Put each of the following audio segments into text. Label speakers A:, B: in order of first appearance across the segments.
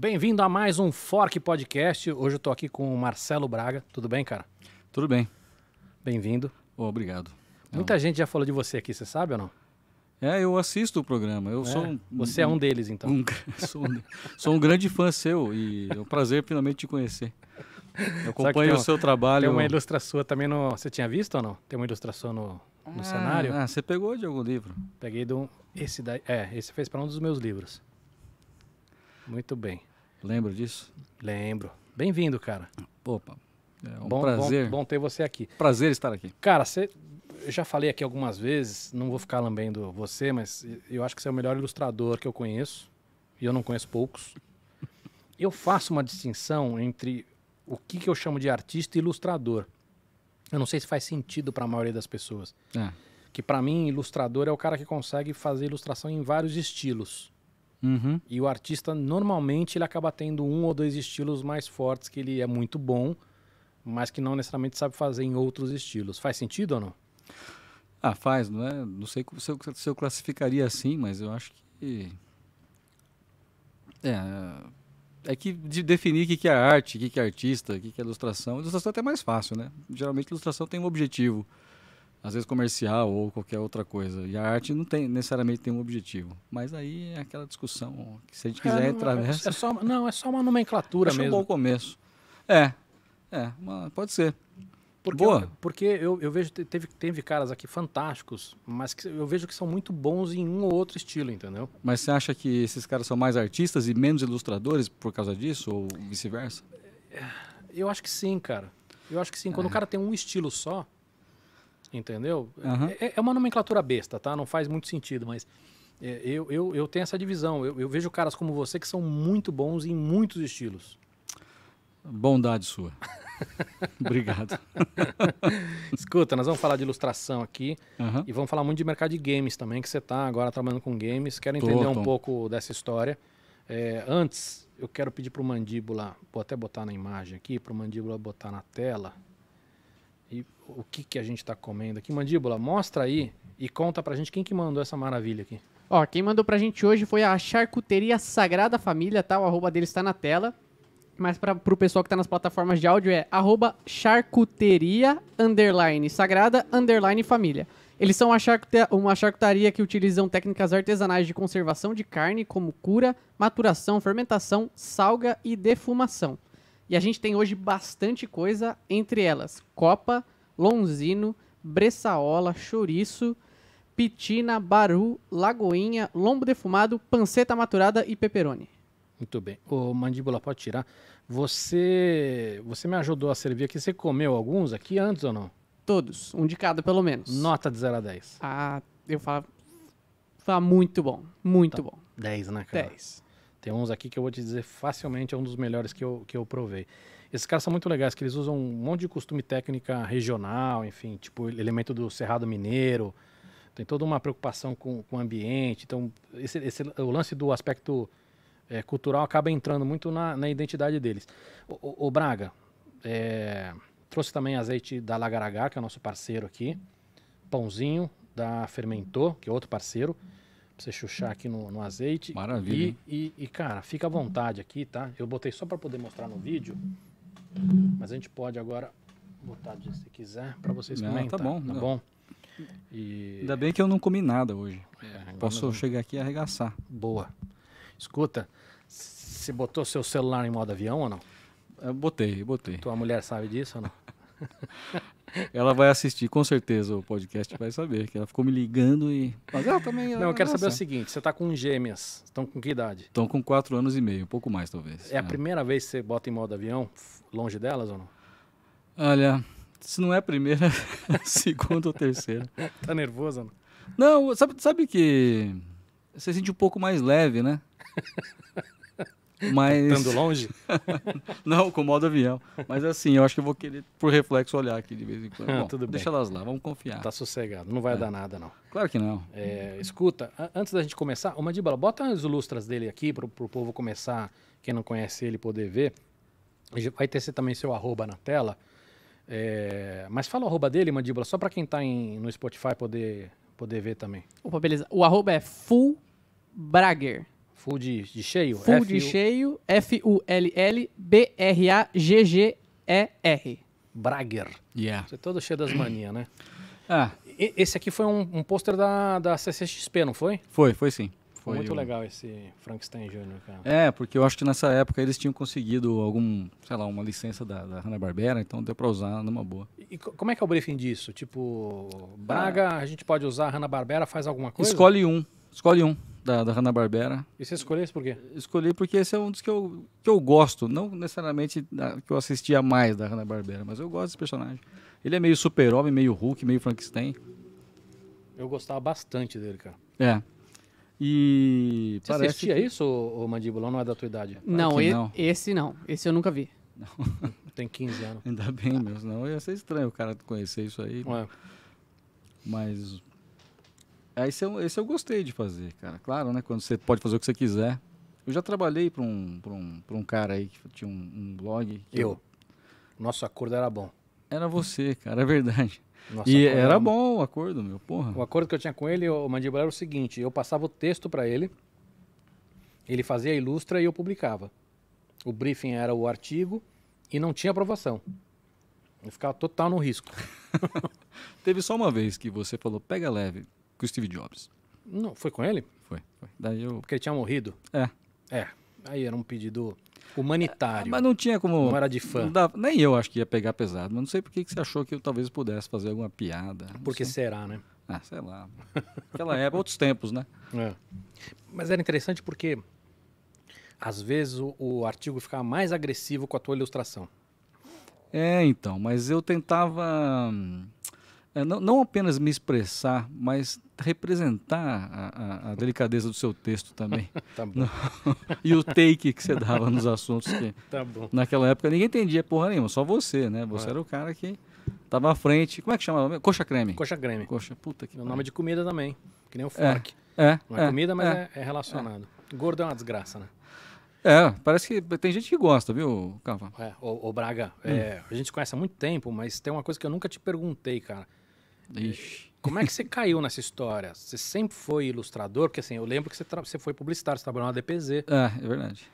A: Bem-vindo a mais um Fork Podcast. Hoje eu tô aqui com o Marcelo Braga. Tudo bem, cara? Tudo bem.
B: Bem-vindo. Oh, obrigado.
A: É Muita gente já falou de você aqui, você sabe ou não?
B: É, eu assisto o programa. Eu é, sou um, você é um deles, então. Um, sou, um, sou, um, grande fã seu e é um prazer finalmente te conhecer. Eu acompanho o seu um, trabalho. Tem uma
A: ilustra sua também no. Você tinha visto ou não? Tem uma ilustração no, no ah, cenário? Ah, você pegou de algum livro? Peguei de um. Esse daí. É, esse fez para um dos meus livros. Muito bem. Lembro disso? Lembro. Bem-vindo, cara. Opa, é um bom, prazer. Bom, bom, ter você aqui. Prazer estar aqui. Cara, você, eu já falei aqui algumas vezes, não vou ficar lambendo você, mas eu acho que você é o melhor ilustrador que eu conheço, e eu não conheço poucos. Eu faço uma distinção entre o que, que eu chamo de artista e ilustrador. Eu não sei se faz sentido para a maioria das pessoas. É. Que para mim, ilustrador é o cara que consegue fazer ilustração em vários estilos. Uhum. E o artista, normalmente, ele acaba tendo um ou dois estilos mais fortes que ele é muito bom, mas que não necessariamente sabe fazer em outros
B: estilos. Faz sentido ou não? Ah, faz, não é? Não sei se eu, se eu classificaria assim, mas eu acho que. É. É que de definir o que, é arte, o que, é artista, o que, que é ilustração. Ilustração é até mais fácil, né? Geralmente, ilustração tem um objetivo às vezes comercial ou qualquer outra coisa. E a arte não tem necessariamente tem um objetivo. Mas aí é aquela discussão que se a gente é, quiser é, entrar não, nessa. É só, não, é só uma nomenclatura mesmo. É um bom começo. É, é, uma, pode ser. Porque, Boa. Eu,
A: porque eu, eu vejo, teve, teve caras aqui fantásticos, mas que eu vejo que são muito bons em um ou outro estilo, entendeu?
B: Mas você acha que esses caras são mais artistas e menos ilustradores por causa disso, ou vice-versa?
A: Eu acho que sim, cara. Eu acho que sim. Quando é. o cara tem um estilo só, Entendeu? Uhum. É, é, uma nomenclatura besta, tá? Não faz muito sentido, mas é, eu, eu, eu tenho essa divisão. Eu, eu vejo caras como você que são muito bons em muitos
B: estilos. Bondade sua. Obrigado.
A: Escuta, nós vamos falar de ilustração aqui uhum. e vamos falar muito de mercado de games também, que você está agora trabalhando com games. Quero entender tô, um pouco dessa história. É, antes, eu quero pedir para o Mandíbula, vou até botar na imagem aqui, para o Mandíbula botar na tela o que, que a gente está comendo aqui. Mandíbula, mostra aí e conta pra gente quem que mandou essa maravilha aqui.
C: Ó, quem mandou pra gente hoje foi a Charcuteria Sagrada Família, tá? O arroba dele está na tela. Mas para pro pessoal que tá nas plataformas de áudio é arroba charcuteria underline sagrada underline família. Eles são uma, charcuta uma charcutaria que utilizam técnicas artesanais de conservação de carne, como cura, maturação, fermentação, salga e defumação. E a gente tem hoje bastante coisa, entre elas copa, Lonzino, Bressaola, Chouriço, Pitina, Baru, Lagoinha, Lombo Defumado, Panceta Maturada e Peperoni. Muito bem. Ô, Mandíbula, pode
A: tirar. Você você me ajudou a servir aqui. Você comeu alguns aqui antes ou não?
C: Todos. Um de cada, pelo menos. Nota de 0 a 10. Ah, eu falo... fala muito bom. Muito tá. bom. 10, né, cara? 10. Tem uns aqui que eu vou te dizer facilmente é um dos
A: melhores que eu, que eu provei. Esses caras são muito legais, que eles usam um monte de costume técnica regional, enfim, tipo elemento do Cerrado Mineiro. Tem toda uma preocupação com, com o ambiente. Então, esse, esse, o lance do aspecto é, cultural acaba entrando muito na, na identidade deles. O, o, o Braga é, trouxe também azeite da Lagaragá, que é nosso parceiro aqui. Pãozinho da Fermentor, que é outro parceiro. Pra você chuchar aqui no, no azeite. Maravilha. E, e, e, cara, fica à vontade aqui, tá? Eu botei só para poder mostrar no vídeo. Mas a gente pode agora botar se quiser para vocês não, Tá bom, tá não. bom.
B: E... Ainda bem que eu não comi nada hoje. É, Posso não... chegar aqui e arregaçar. Boa. Escuta, você botou seu celular em modo
A: avião ou não? Eu botei, botei. Tua mulher sabe disso ou não?
B: ela vai assistir, com certeza, o podcast vai saber, que ela ficou me ligando e. Mas ela ah, também. não, eu quero saber
A: o seguinte: você está com gêmeas, estão com que idade?
B: Estão com 4 anos e meio, um pouco mais talvez. É, é, a
A: primeira vez que você bota em modo avião? longe delas ou não?
B: Olha, se não é a primeira, é a segunda ou terceira.
A: Tá nervosa?
B: Não? não, sabe, sabe que você sente um pouco mais leve, né? Mas... Estando longe? não, com modo avião. Mas assim, eu acho que eu vou querer, por reflexo, olhar aqui de vez em quando. Ah, Bom, tudo bem. Deixa elas lá, vamos confiar. Tá sossegado, não vai é. dar nada, não. Claro que não.
A: É, escuta, antes da gente começar, o Mandíbala, bota as ilustras dele aqui para o povo começar, quem não conhece ele, poder ver. Vai ter também seu arroba na tela. É, mas fala o arroba dele, Mandíbula, só para quem está no Spotify poder, poder ver também.
C: Opa, beleza. O arroba é fullbrager. Full de, de cheio? Full F de cheio, F-U-L-L-B-R-A-G-G-E-R. Brager. Yeah. Você é todo cheio
A: das manias, né? Ah. E, esse aqui foi um, um pôster da, da CCXP, não foi?
B: Foi, foi sim. Foi muito o...
A: legal esse Frankenstein Jr. Cara. É,
B: porque eu acho que nessa época eles tinham conseguido algum, sei lá, uma licença da, da Hanna-Barbera, então deu para usar numa boa.
A: E, como é que é o briefing
B: disso? Tipo, Braga,
A: ah. a gente pode usar Hanna-Barbera, faz alguma coisa? Escolhe
B: um, escolhe um da, da Hanna-Barbera. E você escolheu esse por quê? Escolhi porque esse é um dos que eu, que eu gosto, não necessariamente da, que eu assistia mais da Hanna-Barbera, mas eu gosto desse personagem. Ele é meio super-homem, meio Hulk, meio Frankenstein.
A: Eu gostava bastante dele, cara.
B: É. E Você parece assistia que... isso, o
A: Mandíbula? Não é da tua idade?
C: Não, e, não, esse não. Esse eu nunca vi. Não. Tem 15 anos.
B: Ainda bem, meu, meus não. Ia ser estranho o cara conhecer isso aí. Ué. Mas. É, esse eu, esse eu gostei de fazer, cara. Claro, né? Quando você pode fazer o que você quiser. Eu já trabalhei para um, um, um cara aí que tinha um, um blog. Que eu. eu. Nosso acordo era bom. Era você, cara, é verdade. Nossa, e era, era bom o acordo, meu, porra. O
A: acordo que eu tinha com ele, o Mandíbula, era o seguinte, eu passava o texto para ele, ele fazia a ilustra e eu publicava. O briefing era o artigo e não tinha aprovação. Eu ficava total no risco. Teve só uma vez que você falou, pega leve, com o Steve Jobs. Não, foi com ele? Foi, foi. Daí eu... Porque ele tinha morrido? É. É, aí era um pedido Humanitário. Mas não tinha como. Não era de fã. Não dava, nem eu acho
B: que ia pegar pesado, mas não sei por que você achou que eu talvez pudesse fazer alguma piada. Porque
A: sei. será, né? Ah, sei lá.
B: Aquela época, outros tempos, né? É.
A: Mas era interessante porque às vezes o, o artigo ficava mais agressivo com a tua ilustração.
B: É, então, mas eu tentava. Hum, é, não, não, apenas me expressar, mas representar a, a, a delicadeza do seu texto também. tá no, e o take que você dava nos assuntos que tá naquela época ninguém entendia porra nenhuma, só você, né? Você é. era o cara que estava à frente. Como é que chama? Coxa creme. Coxa creme. Coxa, puta que. O nome é de comida também, que nem o é, fork. É. é não é, é, comida, mas é, é
A: relacionado. Gordo é uma desgraça, né?
B: É, parece que tem gente que gosta,
A: viu, Cava? É, ô, ô Braga, hum. é, a gente conhece há muito tempo, mas tem uma coisa que eu nunca te perguntei, cara. Ixi. Como é que você caiu nessa história? Você sempre foi ilustrador? Porque assim, eu lembro que você, você foi publicitário, você trabalhou na DPZ. É, é verdade.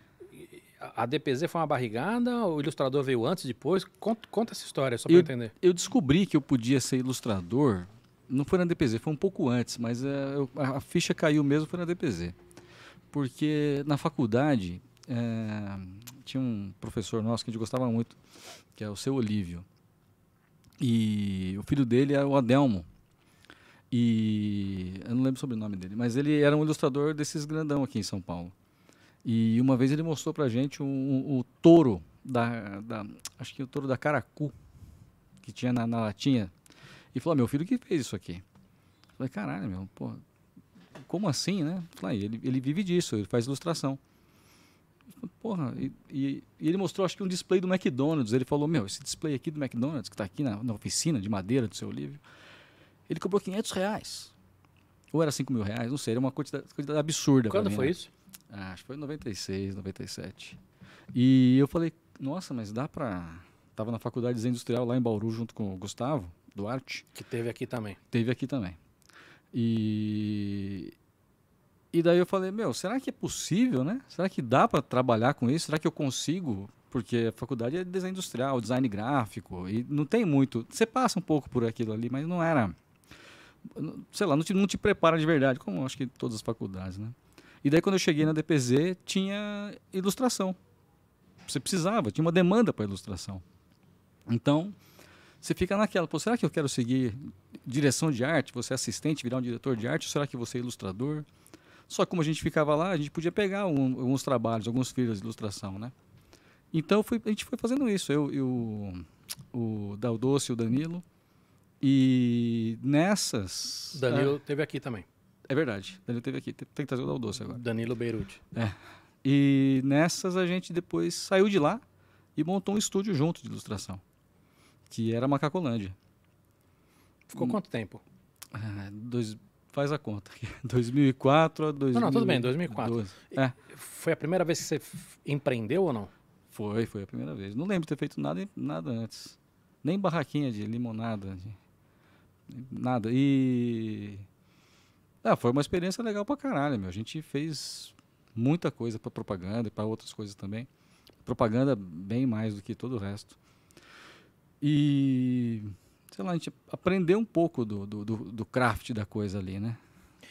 A: A DPZ foi uma barrigada? O ilustrador veio antes, depois? Conta, conta essa história, só para entender.
B: Eu descobri que eu podia ser ilustrador, não foi na DPZ, foi um pouco antes, mas é, eu, a, ficha caiu mesmo, foi na DPZ. Porque na faculdade, é, tinha um professor nosso que a gente gostava muito, que é o seu Olívio. E o filho dele é o Adelmo. E eu não lembro sobre o nome dele, mas ele era um ilustrador desses grandão aqui em São Paulo. E uma vez ele mostrou pra gente o, touro da, da, Acho que o touro da Caracu, que tinha na, na latinha. E falou: ah, Meu filho que fez isso aqui. Eu falei: Caralho, meu, pô como assim, né? Falei, ah, ele, ele vive disso, ele faz ilustração. Porra, e, e, e, ele mostrou, acho que um display do McDonald's. Ele falou: Meu, esse display aqui do McDonald's, que está aqui na, na, oficina de madeira do seu livro, ele cobrou 500 reais. Ou era 5 mil reais, não sei, era uma quantidade, quantidade absurda. Quando mim, foi né? isso? Ah, acho que foi em 96, 97. E eu falei: Nossa, mas dá para. Tava na faculdade de desenho industrial lá em Bauru junto com o Gustavo Duarte. Que teve aqui também. Teve aqui também. E e daí eu falei, meu, será que é possível, né? Será que dá para trabalhar com isso? Será que eu consigo? Porque a faculdade é design industrial, design gráfico, e não tem muito. Você passa um pouco por aquilo ali, mas não era. Sei lá, não te, não te prepara de verdade, como acho que todas as faculdades, né? E daí quando eu cheguei na DPZ, tinha ilustração. Você precisava, tinha uma demanda para ilustração. Então, você fica naquela, pô, será que eu quero seguir direção de arte? Você é assistente, virar um diretor de arte? Ou será que você é ilustrador? Só que como a gente ficava lá, a gente podia pegar um, alguns trabalhos, alguns filhos de ilustração, né? Então fui, a gente foi fazendo isso, eu e o Dal Doce, o Danilo. E nessas. Danilo é, teve aqui também. É verdade, Danilo teve aqui. Tem, tem que trazer o Dal Doce agora. Danilo Beirute. É. E nessas a gente depois saiu de lá e montou um estúdio junto de ilustração, que era Macacolândia. Ficou um, quanto tempo? Ah, dois, Faz a conta. 2004 a 2012 Não, não, tudo bem, 2004. É. Foi a primeira vez que você empreendeu ou não? Foi, foi a primeira vez. Não lembro de ter feito nada, nada antes. Nem barraquinha de limonada, de... nada. E ah, foi uma experiência legal pra caralho, meu. A gente fez muita coisa para propaganda e para outras coisas também. Propaganda bem mais do que todo o resto. E sei lá, a gente aprender um pouco do, do, do, do craft da coisa ali, né?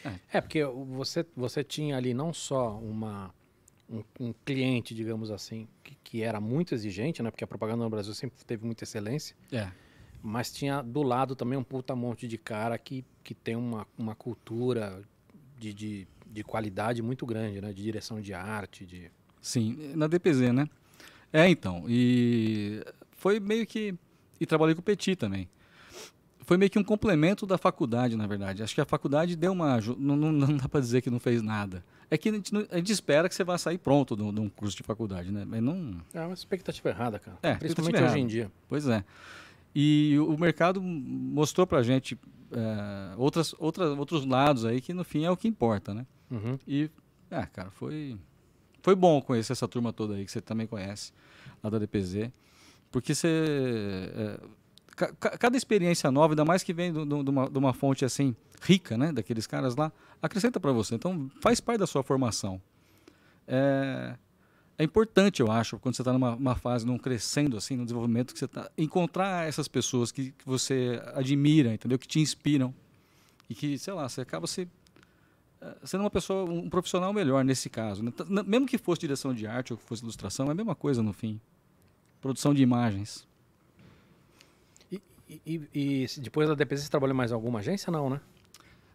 A: É. é, porque você, você tinha ali não só uma, um, um cliente, digamos assim, que, que, era muito exigente, né? Porque a propaganda no Brasil sempre teve muita excelência. É. Mas tinha do lado também um puta monte de cara que, que tem uma, uma cultura de, de, de qualidade muito grande, né? De direção de arte, de...
B: Sim, na DPZ, né? É, então. E foi meio que... E trabalhei com o Petit também foi meio que um complemento da faculdade, na verdade. Acho que a faculdade deu uma ajuda. Não, não, não, dá para dizer que não fez nada. É que a gente, a gente espera que você vá sair pronto de um curso de faculdade, né? Mas não. É uma expectativa errada, cara. É, Principalmente hoje em dia. Pois é. E o mercado mostrou para a gente é, outras, outras, outros lados aí que no fim é o que importa, né? Uhum. E, é, cara, foi, foi bom conhecer essa turma toda aí que você também conhece lá da DPZ. Porque você. É, cada experiência nova, ainda mais que vem de, uma, de, uma, fonte assim rica, né, daqueles caras lá, acrescenta para você. Então, faz parte da sua formação. É, é importante, eu acho, quando você está numa fase, num crescendo, assim, no desenvolvimento, que você está encontrar essas pessoas que, que, você admira, entendeu? Que te inspiram. E que, sei lá, você acaba se, eh, sendo uma pessoa, um profissional melhor nesse caso. Né? Mesmo que fosse direção de arte ou que fosse ilustração, é a mesma coisa no fim. Produção de imagens. E, e, depois
A: da DPZ você trabalhou mais em alguma agência? Não, né?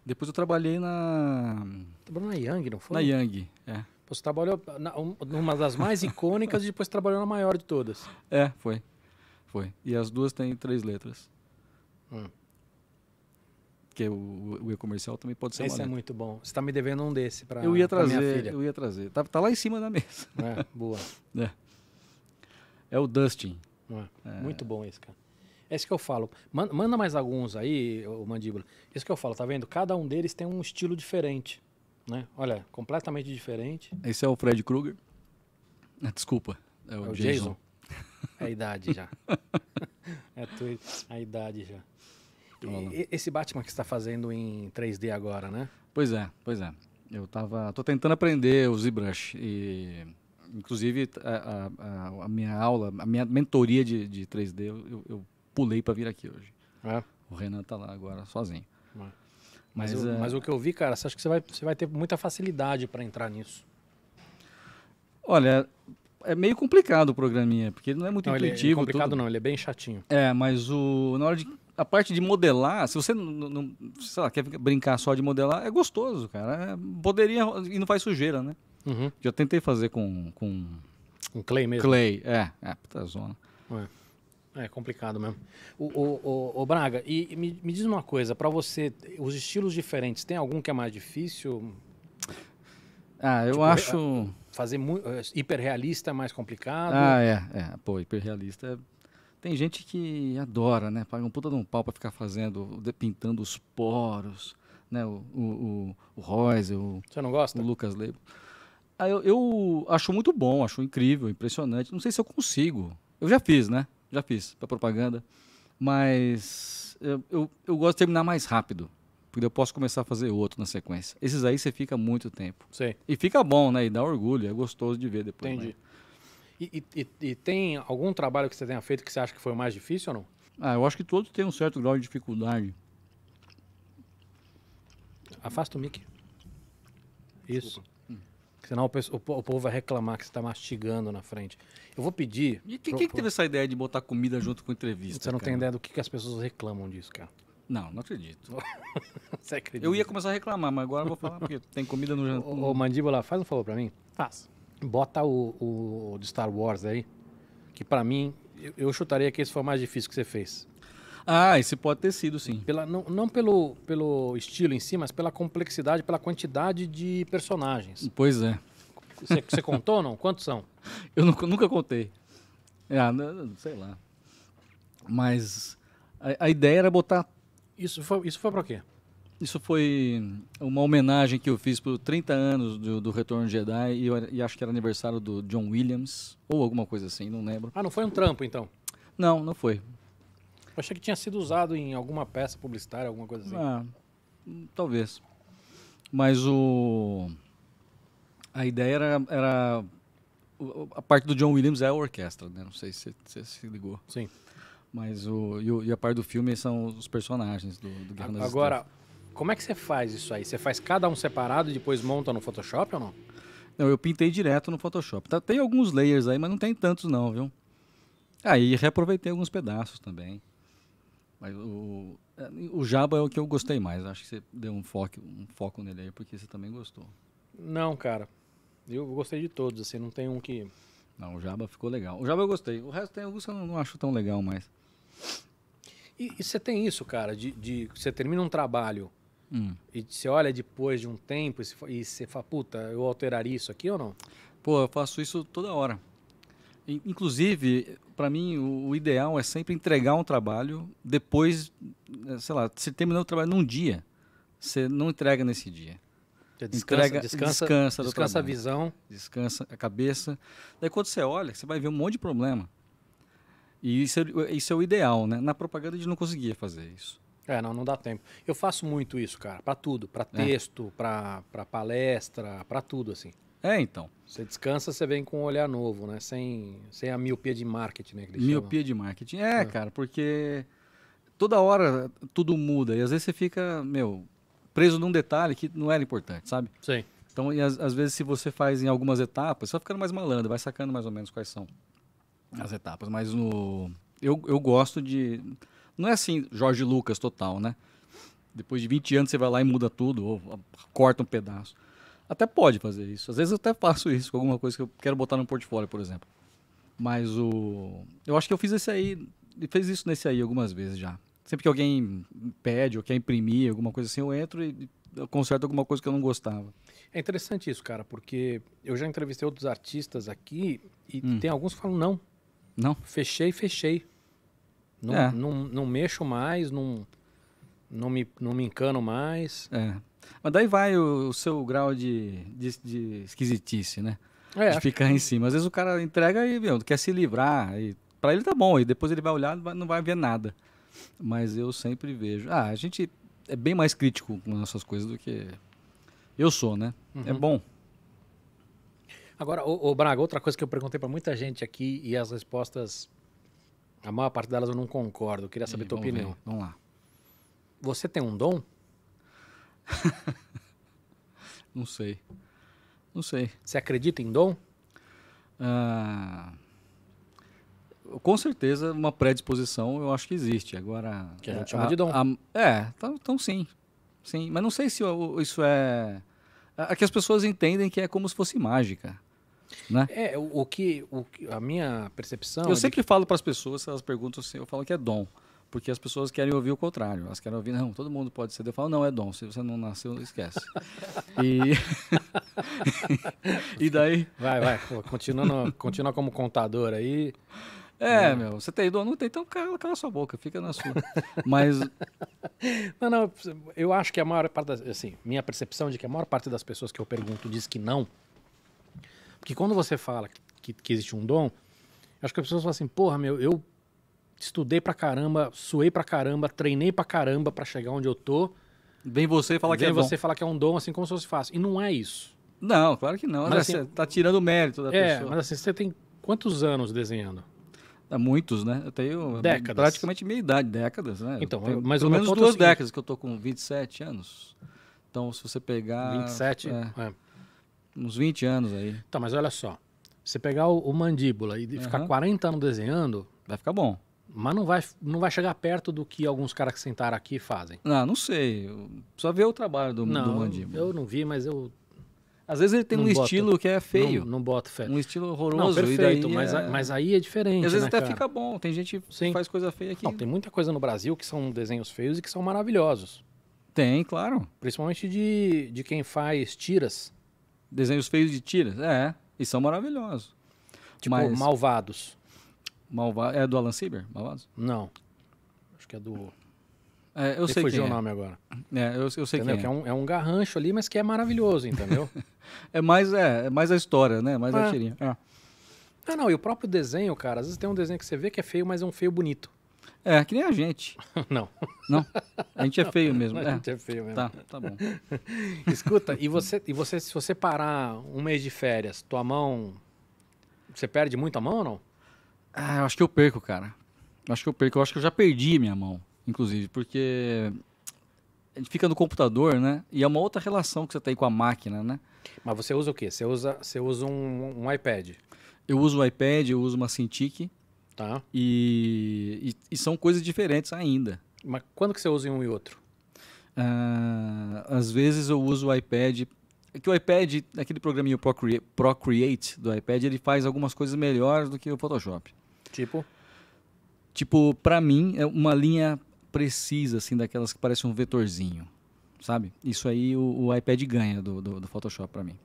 A: Depois eu trabalhei na. Trabalhou na Yang, não foi? Na Yang, é. Você trabalhou na, numa das mais icônicas e depois trabalhou na maior
B: de todas. É, foi. Foi. E as duas têm três letras. Hum. Que é o, o e-comercial também pode ser Esse é letra. muito bom. Você está me devendo um desse
A: para Eu ia trazer, eu ia trazer. Tá,
B: tá, lá em cima da mesa. É, boa. É. é o Dustin. É. Muito
A: bom esse, cara. É isso que eu falo. Manda mais alguns aí, o mandíbula. É isso que eu falo, tá vendo? Cada um deles tem um estilo diferente. Né? Olha, completamente diferente.
B: Esse é o Fred Krueger. Ah, desculpa. É o, é o Jason. Jason.
A: É a idade já. é a idade já. Tá e, esse Batman que está fazendo em 3D agora, né? Pois é, pois é. Eu tava,
B: tô tentando aprender o ZBrush e inclusive a, a, a minha aula, a minha mentoria de, de 3D, eu, eu pulei para vir aqui hoje. É. O Renan tá lá agora sozinho.
A: É. Mas, mas, eu, é, mas, o que eu vi, cara, você acha que você vai, você vai ter muita facilidade para entrar nisso?
B: Olha, é meio complicado o programinha, porque ele não é muito não, intuitivo. Ele é complicado tudo. não, ele é bem chatinho. É, mas o, na hora de a parte de modelar, se você não, não lá, quer brincar só de modelar, é gostoso, cara. É, poderia e não faz sujeira, né? Uhum. Já tentei fazer com com um clay mesmo. Clay, é, é puta zona. Ué.
A: É complicado mesmo. O, o, o, o Braga, e me, me, diz uma coisa, para você, os estilos diferentes, tem algum que é mais difícil?
B: Ah, eu tipo, acho. É, fazer muito. É, hiperrealista é mais complicado? Ah, é, é. Pô, hiperrealista é. Tem gente que adora, né? Paga um puta de um pau para ficar fazendo, pintando os poros, né? O, o, o, o Royce, o. Você não gosta? O Lucas Leibo. Ah, eu, eu acho muito bom, acho incrível, impressionante. Não sei se eu consigo. Eu já fiz, né? já fiz, para propaganda. Mas eu, eu, eu, gosto de terminar mais rápido, porque eu posso começar a fazer outro na sequência. Esses aí você fica muito tempo. Sei. E fica bom, né? E dá orgulho, é gostoso de ver depois. Entendi. Né? E, e, e,
A: tem algum trabalho que você tenha feito que você acha que foi o mais difícil ou não?
B: Ah, eu acho que todos têm um certo grau de dificuldade.
A: Afasta o mic. Isso. Senão o, o, povo vai reclamar que você está mastigando na frente. Eu vou pedir. E quem, pro, que é teve essa
B: ideia de botar comida junto com entrevista? Você não cara? tem ideia do que, que as pessoas reclamam disso, cara. Não, não acredito. você acredita? Eu ia começar a reclamar, mas agora eu vou falar porque tem comida no jantar.
A: Ô, ô, Mandíbula, faz um favor para mim. Faz. Bota o, o, o de Star Wars aí, que para mim, eu, eu chutaria que esse foi o mais difícil que você fez. Ah, esse pode ter sido, sim. Pela, não não pelo, pelo estilo em si, mas pela complexidade, pela quantidade de
B: personagens. Pois é. Você, contou ou não? Quantos são? Eu nunca, nunca contei. Ah, não, sei lá. Mas a, a ideia era botar. Isso foi, isso foi para quê? Isso foi uma homenagem que eu fiz por 30 anos do, do Retorno de Jedi e, eu, e acho que era aniversário do John Williams ou alguma coisa assim, não lembro.
A: Ah, não foi um trampo então?
B: Não, não foi.
A: Eu achei que tinha sido usado em alguma peça publicitária, alguma coisa assim.
B: É, talvez. Mas o. A ideia era, era. A parte do John Williams é a orquestra, né? Não sei se você se ligou. Sim. Mas o. E, o, e a parte do filme são os personagens do, do Guerra Agora, Agora,
A: como é que você faz isso aí? Você faz cada um separado e depois monta no
B: Photoshop ou não? Não, eu pintei direto no Photoshop. Tá, tem alguns layers aí, mas não tem tantos não, viu? Aí ah, reaproveitei alguns pedaços também. Mas o, o Jabo é o que eu gostei mais. Acho que você deu um foco, um foco nele aí, porque você também gostou.
A: Não, cara. Eu gostei de todos, assim, não tem um que. Não, o Jaba ficou legal. O Jaba eu
B: gostei. O resto tem alguns que eu não, acho tão legal mais.
A: E, você tem isso, cara, de, você termina um trabalho hum. e você olha depois de um tempo e você, e você fala,
B: puta, eu alteraria isso aqui ou não? Pô, eu faço isso toda hora. Inclusive, para mim, o, ideal é sempre entregar um trabalho depois, eh, sei lá, se terminou o trabalho num dia, você não entrega nesse dia. Descansa, entrega, descansa, descansa, descansa a visão. Descansa a cabeça. Daí quando você olha, você vai ver um monte de problema. E isso é, isso é o ideal, né? Na propaganda a gente não conseguia fazer isso. É, não, não dá tempo. Eu faço muito isso, cara, para tudo, para é. texto, é. para palestra,
A: para tudo assim. É, então. Você descansa, você vem com um olhar novo, né? Sem, sem a miopia
B: de marketing, né? miopia chamam. de marketing. É, é, cara, porque toda hora tudo muda. E às vezes você fica, meu, preso num detalhe que não era importante, sabe? Sim. Então, e às, às vezes, se você faz em algumas etapas, você vai ficando mais malandro, vai sacando mais ou menos quais são as etapas. Mas no. Eu, eu gosto de. Não é assim, Jorge Lucas total, né? Depois de 20 anos você vai lá e muda tudo, ou ah, corta um pedaço. Até pode fazer isso. Às vezes eu até faço isso com alguma coisa que eu quero botar no portfólio, por exemplo. Mas o. Eu acho que eu fiz esse aí. Fez isso nesse aí algumas vezes já. Sempre que alguém pede ou quer imprimir alguma coisa assim, eu entro e eu conserto alguma coisa que eu não gostava.
A: É interessante isso, cara, porque eu já entrevistei outros artistas aqui e hum. tem alguns que falam não. Não. Fechei, fechei. Não, é. não, não mexo mais, não,
B: não, me, não me encano mais. É. Mas daí vai o, o seu grau de, de, de esquisitice, né? É, de ficar em cima. Às vezes o cara entrega e meu, quer se livrar. E para ele tá bom, e depois ele vai olhar e não vai ver nada. Mas eu sempre vejo. Ah, a gente é bem mais crítico com essas coisas do que eu sou, né? É uhum. É bom.
A: Agora, o, Braga, outra coisa que eu perguntei para muita gente aqui e as respostas, a maior parte delas eu não concordo. Eu queria saber a tua opinião. Ver.
B: Vamos lá. Você tem um dom? não sei. Não sei. Você acredita em dom? Ah, com certeza, uma predisposição eu acho que existe. Agora. Que a gente a, é, chama de dom. A, é, então, então sim. Sim. Mas não sei se isso é, é. É que as pessoas entendem que é como se fosse mágica. Né? É, o, o que a minha percepção. Eu é sempre que... falo para as pessoas, elas perguntam assim, eu falo que é dom. Porque as pessoas querem ouvir o contrário. Elas querem ouvir, não, todo mundo pode ser. Eu falo, não, é dom. Se você não nasceu, esquece. e... e daí. Vai, vai. continua, continua como contador aí. É, né? meu, você tem dom, não tem, então cala, cala sua boca, fica na sua. Mas.
A: Não, não, eu acho que a maior parte, das, assim, minha percepção de que a maior parte das pessoas que eu pergunto diz que não. Porque quando você fala que, que existe um dom, acho que as pessoas falam assim, porra, meu, eu estudei pra caramba, suei pra caramba, treinei pra caramba pra chegar onde eu tô. Vem você falar que é dom. você falar que é um dom, assim, como se fosse fácil. E não é isso.
B: Não, claro que não. Mas, assim, você tá tirando o mérito da é, pessoa. mas assim, você tem quantos anos desenhando? Há muitos, né? Eu tenho décadas. praticamente meia idade, décadas, né? Então, mais ou menos é duas décadas, que eu tô com 27 anos. Então, se você pegar... 27? É, é. Uns 20 anos aí. Então, mas olha só. Você pegar o, o mandíbula e uhum. ficar 40
A: anos desenhando... Vai ficar bom. Mas não vai, não vai chegar perto do que alguns caras que sentaram aqui
B: fazem. Não, não sei. Precisa ver o trabalho do, não, do Mandíbula.
A: Eu não vi, mas eu. Às vezes ele tem não um boto, estilo que
B: é feio. Não, não boto fé. Um estilo horroroso. Não, perfeito, daí, mas, é... mas
A: aí é diferente. E às vezes né, até cara? fica bom. Tem gente Sim. que faz coisa feia aqui. Não, tem muita coisa no Brasil que são desenhos feios e que são
B: maravilhosos. Tem, claro. Principalmente de, de quem faz tiras. Desenhos feios de tiras, é. E são maravilhosos. Tipo, mas... malvados. Malvado. É do Alan Sieber, Malvados? Não. Acho que é do. É, eu
A: sei fugiu quem o é. nome é. agora. É, eu, eu sei entendeu? quem é. é. um, é um garrancho ali, mas que é maravilhoso, entendeu?
B: é, mais, é, é, mais a história, né? Mais a é. tirinha. É.
A: Ah, não, e o próprio desenho, cara, às vezes tem um desenho que você vê que é feio, mas é um feio bonito.
B: É, que nem a gente. não. Não? A gente é feio mesmo. A gente é feio mesmo. Tá, tá bom.
A: Escuta, e você, e você, se você parar um mês de férias, tua mão. Você perde muito a mão ou não?
B: Ah, eu acho que eu perco, cara. Eu acho que eu perco. Eu acho que eu já perdi minha mão, inclusive, porque a gente fica no computador, né? E é uma outra relação que você tem com a máquina, né? Mas você usa o quê? Você usa, você usa um, um iPad? Eu uso o um iPad, eu uso uma Cintiq. Tá. E, e, e, são coisas diferentes ainda. Mas quando que você usa um e outro? Ah, às vezes eu uso o iPad é que o iPad, aquele programinha Procreate, Procreate do iPad, ele faz algumas coisas melhores do que o Photoshop. Tipo? Tipo, para mim, é uma linha precisa, assim, daquelas que parece um vetorzinho, sabe? Isso aí o, o iPad ganha do, do, do Photoshop para mim.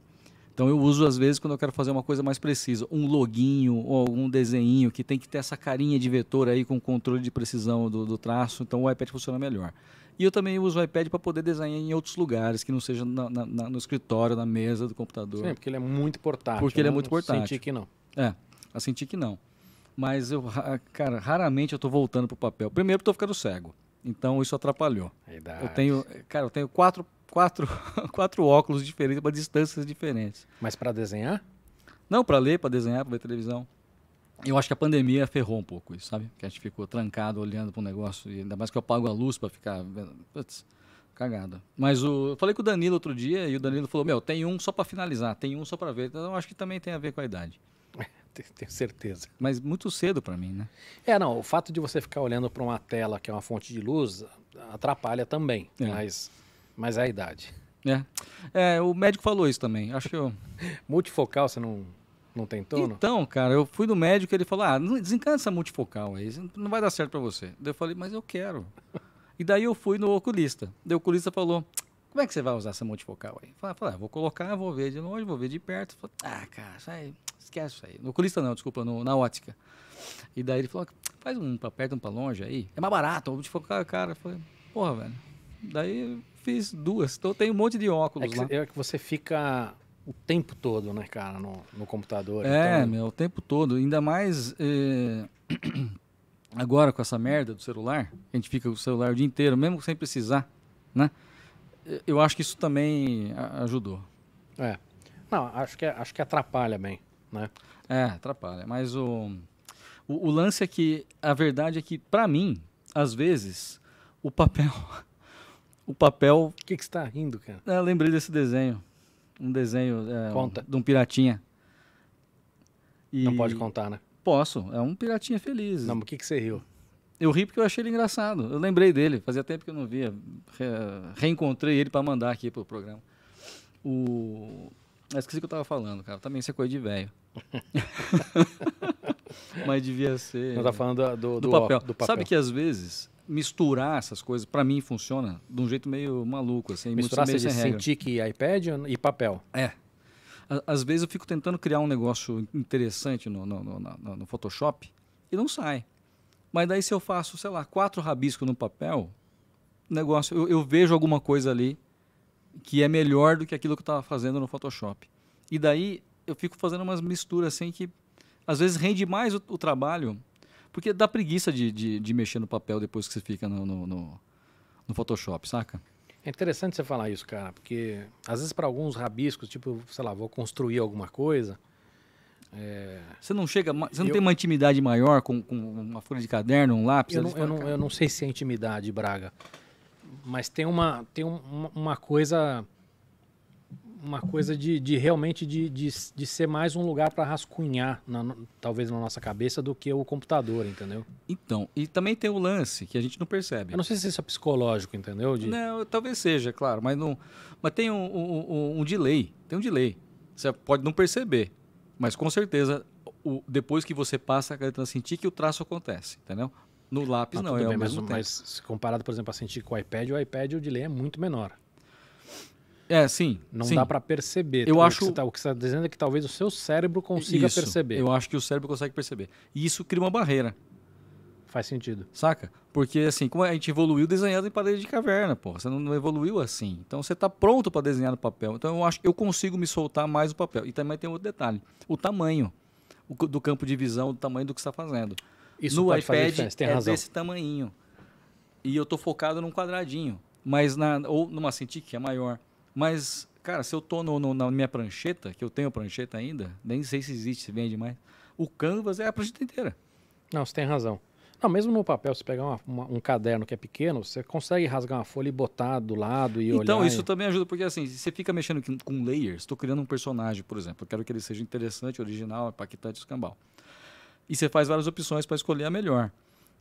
B: Então eu uso às vezes quando eu quero fazer uma coisa mais precisa, um login ou algum desenho que tem que ter essa carinha de vetor aí com controle de precisão do, do traço, então o iPad funciona melhor. E eu também uso o iPad para poder desenhar em outros lugares, que não seja na, na, na, no escritório, na mesa do computador. Sim, porque
A: ele é muito portátil. Porque ele é né? muito portátil. Senti que não.
B: É, a senti que não mas eu, cara, raramente eu estou voltando pro papel. Primeiro, estou ficando cego, então isso atrapalhou. Verdade. Eu tenho, cara, eu tenho quatro, quatro, quatro óculos diferentes para distâncias diferentes. Mas para desenhar? Não, para ler, para desenhar, para ver televisão. Eu acho que a pandemia ferrou um pouco isso, sabe? Que a gente ficou trancado olhando para um negócio, e ainda mais que eu apago a luz para ficar. Putz, cagada. Mas o, eu falei com o Danilo outro dia e o Danilo falou: Meu, tem um só para finalizar, tem um só para ver. Então eu acho que também tem a ver com a idade tenho certeza. Mas muito cedo para mim, né?
A: É, não. O fato de você ficar olhando para uma tela que é uma fonte de luz atrapalha também. É. Mas, mas é a idade.
B: É. é. O médico falou isso também. Acho que eu. multifocal, você não. Não tentou? Então, cara, eu fui no médico e ele falou: ah, desencana essa multifocal aí, não vai dar certo para você. Daí eu falei: mas eu quero. E daí eu fui no oculista. Daí o oculista falou: como é que você vai usar essa multifocal aí? Fala, ah, vou colocar, vou ver de longe, vou ver de perto. Falei, ah, cara, sai, esquece isso aí. No oculista não, desculpa, no, na ótica. E daí ele falou, faz um pra perto, um pra longe aí. É mais barato, vou multifocal, cara. falei, porra, velho. Daí fiz duas. Então tenho um monte de óculos é que, lá. É que você fica
A: o tempo todo, né, cara, no, no computador. É, então...
B: meu, o tempo todo. Ainda mais eh, agora com essa merda do celular, a gente fica com o celular o dia inteiro, mesmo sem precisar, né? eu acho que isso também é, ajudou. É. Não, acho que, é, acho que atrapalha bem, né? É, atrapalha. Mas o, o, o lance é que a verdade é que, para mim, às vezes, o papel. O papel. O que, que você tá rindo, cara? É, eu lembrei desse desenho. Um desenho é, Conta. Um, de um piratinha. E... Não pode contar, né? Posso. É um piratinha feliz. Não, mas o que, que você riu? eu ri porque eu achei ele engraçado. Eu lembrei dele, fazia tempo que eu não via. Re reencontrei ele para mandar aqui pro programa. O. Eu ah, esqueci o que eu tava falando, cara. Também isso é coisa de velho. Mas devia ser. Não tá falando do, do, do, papel. do, papel. Sabe que às vezes misturar essas coisas, para mim, funciona de um jeito meio maluco. Assim, misturar você sentir que é iPad e papel. É. Às vezes eu fico tentando criar um negócio interessante no, no, no, no Photoshop e não sai. Mas daí se eu faço, sei lá, quatro rabiscos no papel, negócio, eu, eu vejo alguma coisa ali que é melhor do que aquilo que eu estava fazendo no Photoshop. E daí eu fico fazendo umas misturas assim que às vezes rende mais o, o trabalho, porque dá preguiça de, de, de, mexer no papel depois que você fica no, no, no, no Photoshop, saca?
A: É interessante você falar isso, cara, porque às vezes para alguns rabiscos, tipo, sei lá, vou construir alguma coisa, é... Você não chega, você não eu... tem uma
B: intimidade maior com, com, uma folha de caderno, um lápis? Eu não, eu, não, eu não, sei se é intimidade, Braga,
A: mas tem uma, tem um, uma coisa uma coisa de, de realmente de, de, de, ser mais um lugar para rascunhar, na, talvez na nossa cabeça, do que o
B: computador, entendeu? Então, e também tem o lance que a gente não percebe. Eu não sei se isso é psicológico, entendeu? De... Não, talvez seja, claro, mas não. Mas tem um, um, um, um delay, tem um delay. Você pode não perceber. Mas com certeza, o, depois que você passa a caneta sentir que o traço acontece, entendeu? No lápis ah, não, é bem, ao mas, mesmo tempo. Mas comparado, por exemplo, a sentir com o iPad,
A: o iPad o delay é muito menor.
B: É, sim. Não sim. dá para perceber. Eu o acho que tá, o que você está dizendo é que talvez o seu cérebro consiga Isso, perceber. Eu acho que o cérebro consegue perceber. E isso cria uma barreira. Faz sentido. Saca? Porque assim, como a gente evoluiu desenhando em parede de caverna, pô, você não evoluiu assim. Então você está pronto para desenhar no papel. Então eu acho que eu consigo me soltar mais o papel. E também tem outro detalhe, o tamanho do campo de visão, o tamanho do que está fazendo. Isso no iPad é razão. desse tamanhinho. E eu tô focado num quadradinho, mas na ou numa cintiq que é maior, mas cara, se eu tô no, no, na minha prancheta, que eu tenho prancheta ainda, nem sei se existe, se vende mais. O canvas é a prancheta inteira.
A: Não, você tem razão. Não, mesmo no papel, se pegar uma, uma, um caderno que é pequeno, você consegue rasgar uma folha e botar do lado e então, olhar. Então, isso e...
B: também ajuda, porque assim, você fica mexendo com layers, estou criando um personagem, por exemplo, eu quero que ele seja interessante, original, impactante, escambau. E você faz várias opções para escolher a melhor.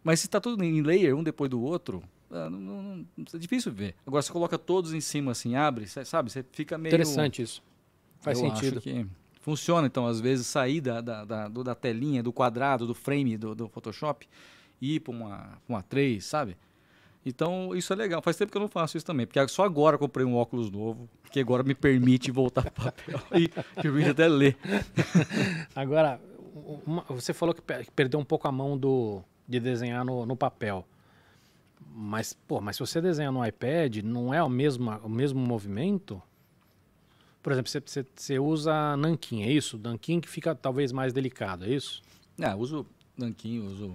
B: Mas se está tudo em layer, um depois do outro, é, não, não, é difícil ver. Agora, você coloca todos em cima, assim, abre, sabe? Você fica meio... Interessante isso. Faz eu sentido. que funciona, então, às vezes, sair da, da, da, da telinha, do quadrado, do frame do, do Photoshop ir para uma, uma 3, sabe? Então, isso é legal. Faz tempo que eu não faço isso também, porque só agora comprei um óculos novo, que agora me permite voltar para papel e permite até ler. Agora, uma,
A: você falou que perdeu um pouco a mão do, de desenhar no, no papel. Mas, pô, mas se você desenha no iPad, não é o mesmo, o mesmo movimento? Por exemplo, você, você, você usa nanquim, é isso? Nanquim que fica talvez mais delicado, é isso? É, uso nanquim,
B: uso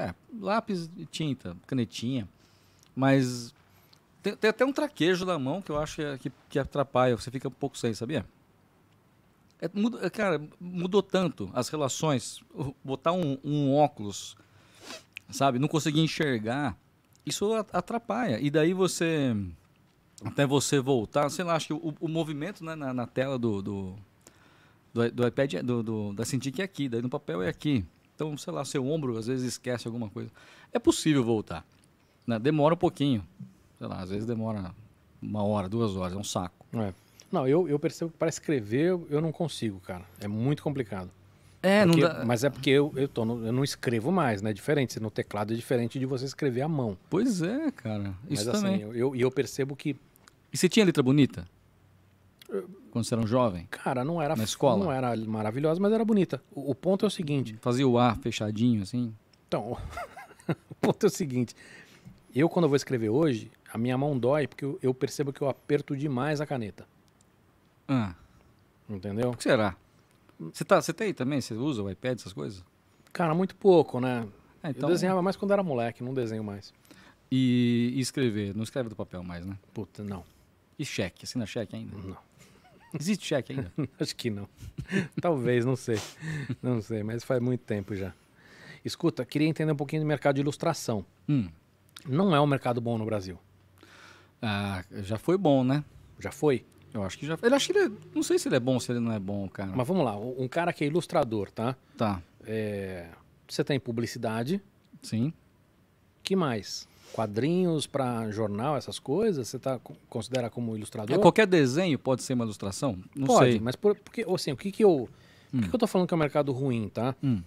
B: é, lápis, tinta, canetinha. Mas tem, tem, até um traquejo na mão que eu acho que, é, que atrapalha, você fica um pouco sem, sabia? É, muda, é, cara, mudou tanto as relações. Botar um, um, óculos, sabe? Não conseguir enxergar. Isso atrapalha. E daí você. Até você voltar. Sei lá, acho que o, o movimento né, na, na, tela do, do, do, do iPad, é, do, do, da Cintiq é aqui. Daí no papel é aqui. Então, sei lá, seu ombro às vezes esquece alguma coisa. É possível voltar. Né? Demora um pouquinho. Sei lá, às vezes demora uma hora, duas horas, é um saco. É.
A: Não, eu, eu percebo que para escrever eu não consigo, cara. É muito complicado. É, porque, não dá... Mas é porque eu, eu, tô no, eu não escrevo mais, né? diferente. No teclado é diferente de você escrever à mão. Pois é, cara. Isso mas, assim, também. E assim,
B: eu, eu, eu percebo que. E você tinha letra bonita? Quando você era um jovem?
A: Cara, não era na escola. Não era maravilhosa, mas era bonita. O, o ponto é o seguinte. Fazia o ar fechadinho assim? Então, o ponto é o seguinte. Eu quando eu vou escrever hoje, a minha mão dói porque eu, percebo que eu aperto demais a caneta. Ah. Entendeu? O que será? Você tá, você tem também? Você usa o iPad, essas coisas? Cara, muito pouco, né? É, então... Eu desenhava mais quando era moleque, não desenho mais. E, e escrever? Não escreve do papel mais, né? Puta, não. E cheque? Assina cheque ainda? Não. Existe cheque ainda? Acho que não. Talvez, não sei. Não sei, mas faz muito tempo já. Escuta, queria entender um pouquinho do mercado de ilustração. Hum. Não é um mercado bom no Brasil.
B: Ah, já foi bom, né? Já foi? Eu acho que já. Ele que ele não sei se ele é bom, se ele não é bom, cara. Mas vamos lá, um cara que é ilustrador, tá? Tá. É...
A: Você tem publicidade. Sim. Que mais? quadrinhos, para
B: jornal, essas
A: coisas? Você tá, considera como ilustrador? É, qualquer
B: desenho pode ser uma ilustração? Não pode, sei.
A: mas por, porque, assim, o que, que eu. Hum. Por que, eu tô falando que é um mercado ruim, tá? Hum.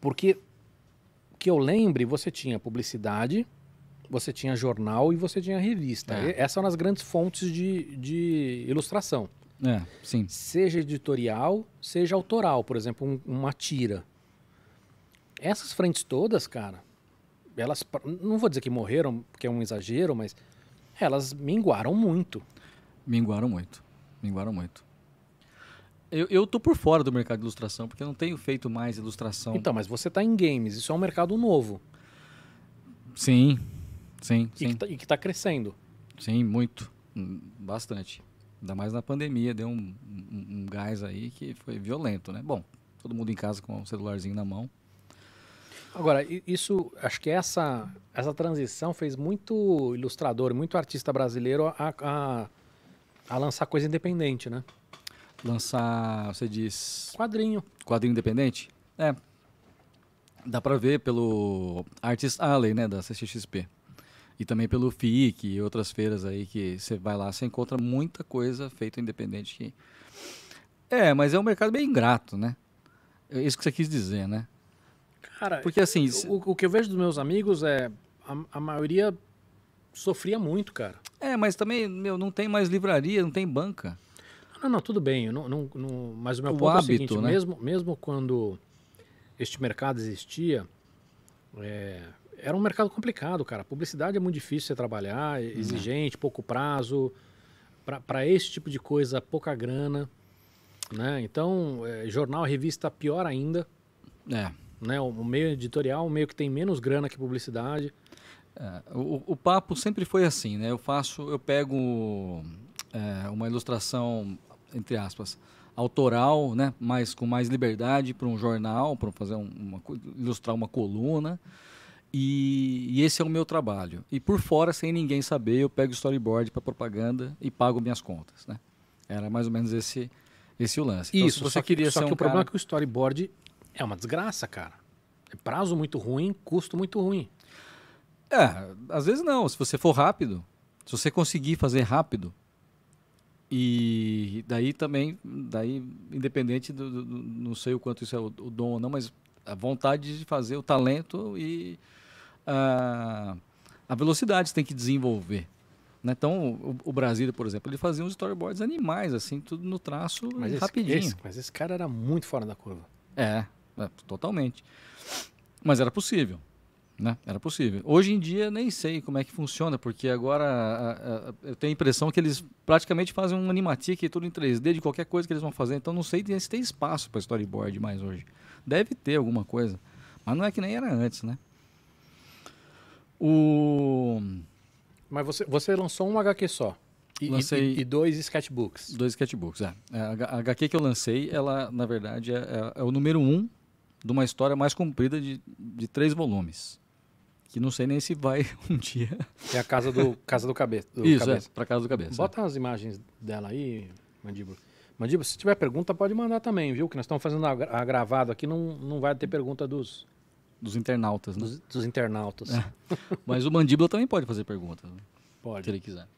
A: Porque que eu lembre, você tinha publicidade, você tinha jornal e você tinha revista. É. Essas são as grandes fontes de, de ilustração. É, sim. Seja editorial, seja autoral, por exemplo, um, uma tira. Essas frentes todas, cara, elas, não vou dizer que morreram, porque é um exagero, mas elas minguaram muito. Minguaram muito. Minguaram muito.
B: Eu, eu tô por fora do mercado de ilustração, porque eu não tenho feito mais ilustração. Então, mas você está em games, isso é um mercado novo. Sim, sim. E, sim. Que, tá, e que tá crescendo. Sim, muito. Hum, bastante. Ainda mais na pandemia, deu um, um, um gás aí que foi violento, né? Bom, todo mundo em casa com o um celularzinho na mão.
A: Agora, isso, acho que essa, essa transição fez muito ilustrador, muito artista brasileiro a, a, a lançar coisa independente, né?
B: Lançar, você diz. Quadrinho. Quadrinho independente? É. Dá pra ver pelo Artist Alley, né, da CCXP. E também pelo FIC e outras feiras aí que você vai lá, você encontra muita coisa feita independente. Que... É, mas é um mercado bem ingrato, né? É isso que você quis dizer, né?
A: Cara, Porque assim. O, o, que eu vejo dos meus amigos é. A, a, maioria sofria muito, cara. É, mas também, meu, não tem mais livraria, não tem banca. Ah, não, não, tudo bem. Não, não, não, mas o meu o ponto hábito, é o seguinte: né? mesmo, mesmo quando este mercado existia, é, era um mercado complicado, cara. publicidade é muito difícil você trabalhar, é uhum. exigente, uhum. pouco prazo. Para pra esse tipo de coisa, pouca grana. Né? Então, é, jornal, revista, pior ainda.
B: É né? O meio editorial, o meio que tem menos grana que publicidade. É, o, o, papo sempre foi assim, né? Eu faço, eu pego é, uma ilustração entre aspas autoral, né? Mas com mais liberdade para um jornal, para fazer uma ilustrar uma coluna. E, e, esse é o meu trabalho. E por fora, sem ninguém saber, eu pego storyboard para propaganda e pago minhas contas, né? Era mais ou menos esse esse o lance. Então, Isso, então, você só, queria só que um o cara... problema é que
A: o storyboard é uma desgraça, cara.
B: É prazo muito ruim, custo muito ruim. É, às vezes não. Se você for rápido, se você conseguir fazer rápido, e daí também, daí independente do, do, do não sei o quanto isso é o, o, dom ou não, mas a vontade de fazer, o talento e a, a velocidade tem que desenvolver. Né? Então, o, o Brasília, por exemplo, ele fazia uns storyboards animais, assim, tudo no traço mas rapidinho. Esse, esse,
A: mas esse cara era muito fora da curva.
B: É, é, totalmente. Mas era possível. Né? Era possível. Hoje em dia nem sei como é que funciona, porque agora a, a, eu tenho a impressão que eles praticamente fazem um animatic tudo em 3D de qualquer coisa que eles vão fazer. Então não sei se tem espaço para storyboard mais hoje. Deve ter alguma coisa, mas não é que nem era antes, né? O mas você, você lançou um HQ só. E, lancei... e, e dois sketchbooks. Dois sketchbooks, é. A HQ que eu lancei, ela, na verdade, é, é, é o número um de uma história mais comprida de, de três volumes. Que não sei nem se vai um dia. É a casa do casa do cabeça. Do Isso, é, cabeça. é, para casa do cabeça. É. Bota
A: é. as imagens dela aí, Mandíbula. Mandíbula, se tiver pergunta, pode mandar também, viu? Que nós estamos fazendo agravado aqui, não, não vai ter pergunta
B: dos. Dos internautas, né? Dos, dos internautas. É. Mas o Mandíbula também pode fazer pergunta. Pode. Se ele quiser.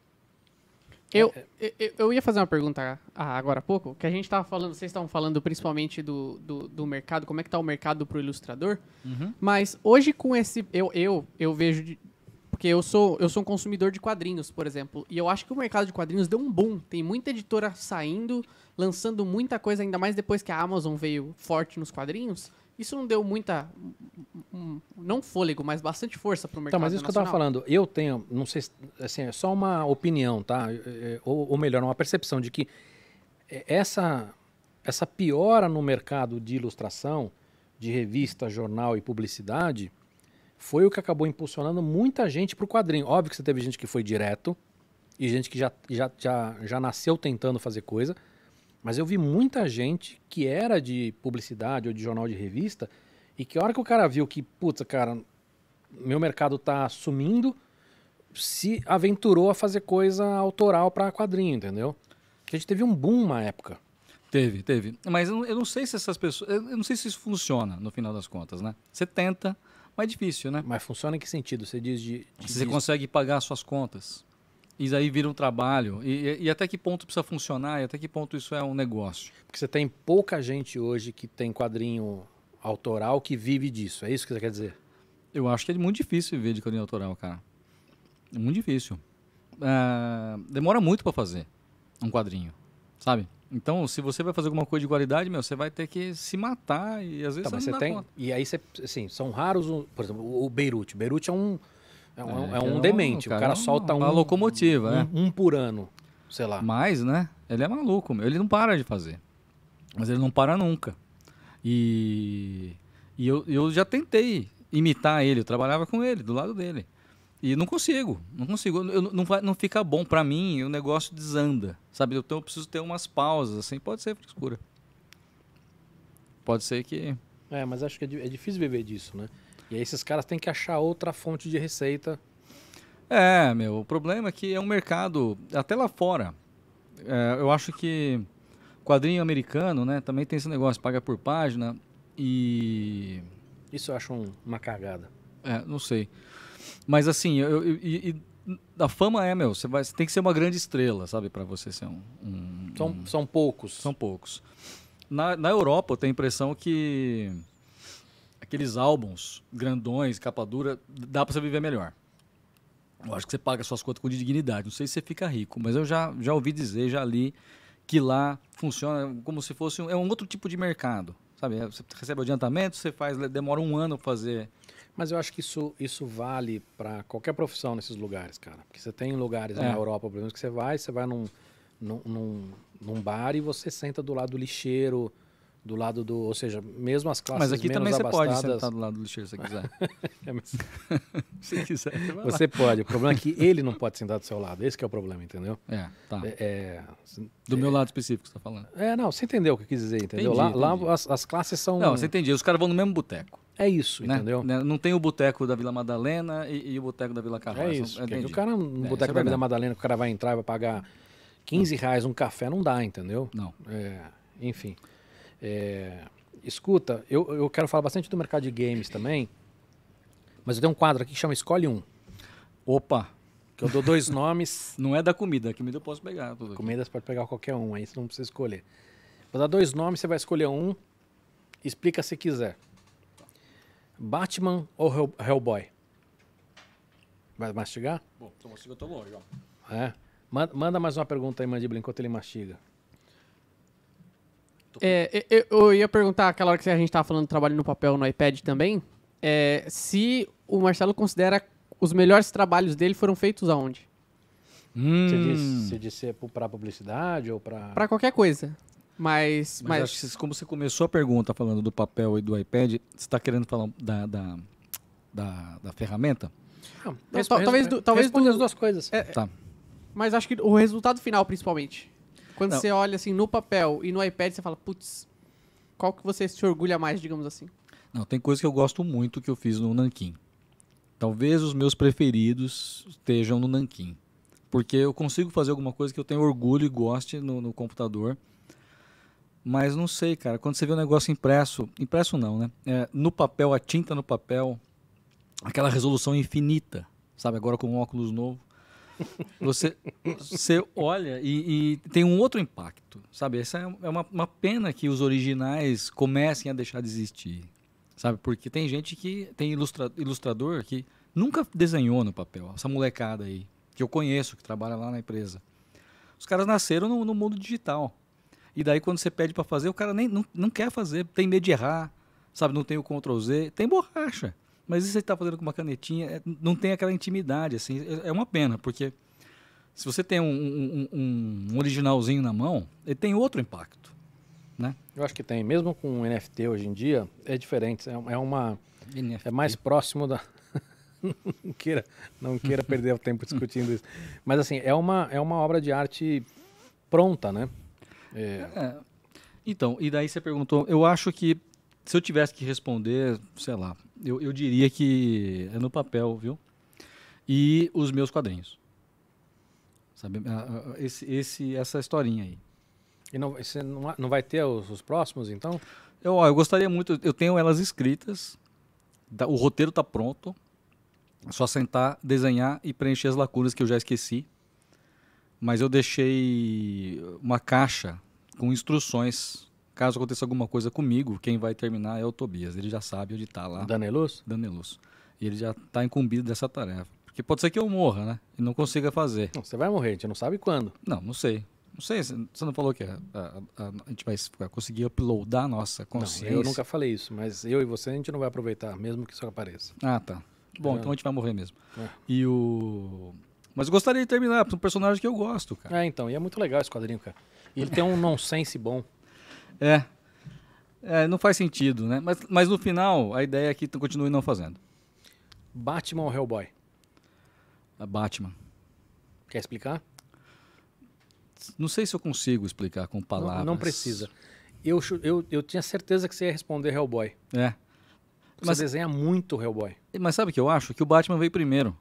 C: É, é. Eu, eu, eu, ia fazer uma pergunta ah, agora há pouco, que a gente estava falando, vocês estavam falando principalmente do, do, do, mercado, como é que está o mercado para o ilustrador, uhum. mas hoje com esse, eu, eu, eu vejo, de, porque eu sou, eu sou um consumidor de quadrinhos, por exemplo, e eu acho que o mercado de quadrinhos deu um boom, tem muita editora saindo, lançando muita coisa, ainda mais depois que a Amazon veio forte nos quadrinhos, isso não deu muita. não fôlego, mas bastante força para o mercado. Tá, mas isso que eu estava falando,
A: eu tenho, não sei, assim, é só uma opinião, tá? É, é, ou, ou melhor, uma percepção de que essa, essa piora no mercado de ilustração, de revista, jornal e publicidade, foi o que acabou impulsionando muita gente para o quadrinho. Óbvio que você teve gente que foi direto e gente que já, já, já, já nasceu tentando fazer coisa. Mas eu vi muita gente que era de publicidade ou de jornal de revista e que a hora que o cara viu que, puta, cara, meu mercado tá sumindo, se aventurou a fazer coisa autoral para quadrinho, entendeu? A gente teve um boom uma
B: época. Teve, teve. Mas eu, eu não sei se essas pessoas. Eu não sei se isso funciona no final das contas, né? Você tenta, mas é difícil, né? Mas funciona em que sentido? Você diz de. de você diz... consegue pagar suas contas. E aí vira um trabalho. E, e, até que ponto precisa funcionar e até que ponto isso é um negócio? Porque você tem pouca gente hoje que tem quadrinho autoral que vive disso. É isso que você quer dizer? Eu acho que é muito difícil viver de quadrinho autoral, cara. É muito difícil. É, demora muito para fazer um quadrinho, sabe? Então, se você vai fazer alguma coisa de qualidade, meu, você vai ter que se matar e às vezes tá, você, você tem... Conta. E aí você, assim, são raros, por exemplo, o Beirute. Beirute é um
A: é um, é, é um é demente. Cara, o cara é solta uma um,
B: locomotiva, um, né? um por ano, sei lá. Mas, né? Ele é maluco, meu. Ele não para de fazer. Mas ele não para nunca. E, e eu, eu já tentei imitar ele. Eu trabalhava com ele, do lado dele. E não consigo, não consigo. Eu, não, não fica bom para mim, o negócio desanda, sabe? Então eu preciso ter umas pausas, assim. Pode ser frescura. Pode ser que.
A: É, mas acho que é, é difícil
B: viver disso, né? E aí esses caras têm que achar outra fonte de receita. É, meu, o problema é que é um mercado, até lá fora, é, eu acho que quadrinho americano, né, também tem esse negócio, paga por página e... Isso eu acho um, uma cagada. É, não sei. Mas assim, eu, eu, eu, a fama é, meu, você, vai, você tem que ser uma grande estrela, sabe, para você ser um, um, são, um... São poucos. São poucos. Na, na Europa, eu tenho a impressão que aqueles álbuns grandões, capa dura, dá para você viver melhor. Eu acho que você paga suas contas com dignidade. Não sei se você fica rico, mas eu já, já ouvi dizer, já li que lá funciona como se fosse um, é um outro tipo de mercado. Sabe? É, você recebe adiantamento, você faz, demora um ano fazer. Mas eu acho que isso, isso vale para qualquer profissão nesses lugares, cara.
A: Porque você tem lugares é. na Europa, por exemplo, que você vai, você vai num, num, num, num bar e você senta do lado do lixeiro, do lado do. Ou seja, mesmo as classes. Mas aqui também você pode sentar do lado do lixeiro se quiser. é, mas... se quiser. Você, você pode. O problema é que ele não pode sentar do seu lado. Esse é o problema, entendeu? É, tá. É, é... do meu é. lado específico, você tá falando.
B: É, não, você entendeu o que eu quis dizer, entendeu? Entendi, lá, entendi. lá as, as, classes são. Não, você entendi. Os caras vão no mesmo boteco. É isso, né? entendeu? Né? Não tem o boteco da Vila Madalena e, e o boteco da Vila Carvalho. É, é isso. É, o cara
A: no boteco da Vila Madalena, que o cara vai entrar e vai pagar 15 reais um café, não dá, entendeu? Não. É, enfim. É, escuta, eu, eu quero falar bastante do mercado de games também, mas eu tenho um quadro aqui que chama Escolhe Um. Opa! Que eu dou dois nomes. Não é da comida, comida eu posso pegar. Tudo Comida você pode pegar qualquer um, aí você não precisa escolher. Vou dar dois nomes, você vai escolher um, explica se quiser. Batman ou Hellboy? Vai mastigar?
B: Bom, se eu mastigo, eu tô longe, ó.
C: É. Manda mais uma pergunta aí, Mandíbula, enquanto ele mastiga. É, eu, eu, ia perguntar aquela hora que a gente estava falando do trabalho no papel no iPad também. É, se o Marcelo considera os melhores trabalhos dele foram feitos aonde? Hum. Você disse,
A: disse é para publicidade ou para. Para
C: qualquer coisa. Mas, mas, mas...
B: Que, como você começou a pergunta falando do papel e do iPad, você está querendo falar da, da, da, da ferramenta? Não,
C: Não, talvez do, talvez do... as duas coisas. É, tá. Mas acho que o resultado final, principalmente. Quando Não. você olha assim no papel e no iPad, você fala, putz, qual que você se orgulha mais, digamos assim?
B: Não, tem coisa que eu gosto muito que eu fiz no Nankin. Talvez os meus preferidos estejam no Nankin. Porque eu consigo fazer alguma coisa que eu tenho orgulho e goste no, no computador. Mas não sei, cara. Quando você vê um negócio impresso, impresso não, né? É, no papel, a tinta no papel, aquela resolução infinita, sabe? Agora com um óculos novo. Você, você olha e, e, tem um outro impacto, sabe? Essa é, é uma, uma pena que os originais comecem a deixar de existir, sabe? Porque tem gente que tem ilustra, ilustrador que nunca desenhou no papel, essa molecada aí que eu conheço que trabalha lá na empresa. Os caras nasceram no, no mundo digital. E daí quando você pede para fazer, o cara nem não, não quer fazer, tem medo de errar, sabe? Não tem o Ctrl Z, tem borracha. Mas isso você está fazendo com uma canetinha, é, não tem aquela intimidade, assim. É, é uma pena, porque se você tem um, um, um, um originalzinho na mão, ele tem outro impacto,
A: né? Eu acho que tem. Mesmo com NFT hoje em dia, é diferente. É, é uma... NFT. É mais próximo da... não queira, não queira perder o tempo discutindo isso. Mas, assim, é uma, é uma obra de arte pronta, né? É...
B: É. Então, e daí você perguntou, eu acho que se eu tivesse que responder, sei lá, eu, eu diria que é no papel, viu? E os meus quadrinhos. Sabe? Esse, esse, essa historinha aí. E não, você não, não vai ter os, os próximos, então? Eu, eu gostaria muito, eu tenho elas escritas, tá, o roteiro está pronto, é só sentar, desenhar e preencher as lacunas que eu já esqueci. Mas eu deixei uma caixa com instruções caso aconteça alguma coisa comigo, quem vai terminar é o Tobias. Ele já sabe onde está lá. Danelos? Danelos. E ele já está incumbido dessa tarefa. Porque pode ser que eu morra, né? E não consiga fazer. Não, você vai morrer, a gente não sabe quando. Não, não sei. Não sei, você não falou que é, a, a, a, a gente vai conseguir uploadar a nossa consciência. Não, eu nunca
A: falei isso, mas eu e você a gente não vai aproveitar, mesmo que isso apareça. Ah, tá.
B: Bom, então a gente vai morrer mesmo. É. E o. Mas gostaria de terminar, é um personagem que eu gosto, cara. É, então, e é muito legal esse quadrinho, cara. E ele tem um nonsense bom. É. é. Não faz sentido, né? Mas, mas no final, a ideia é que continue não fazendo. Batman ou Hellboy? A Batman. Quer explicar? Não sei se eu consigo explicar com palavras. Não, não precisa.
A: Eu, eu, eu tinha certeza que você ia responder Hellboy. É. Você mas,
B: desenha muito Hellboy. Mas sabe o que eu acho? Que o Batman veio primeiro.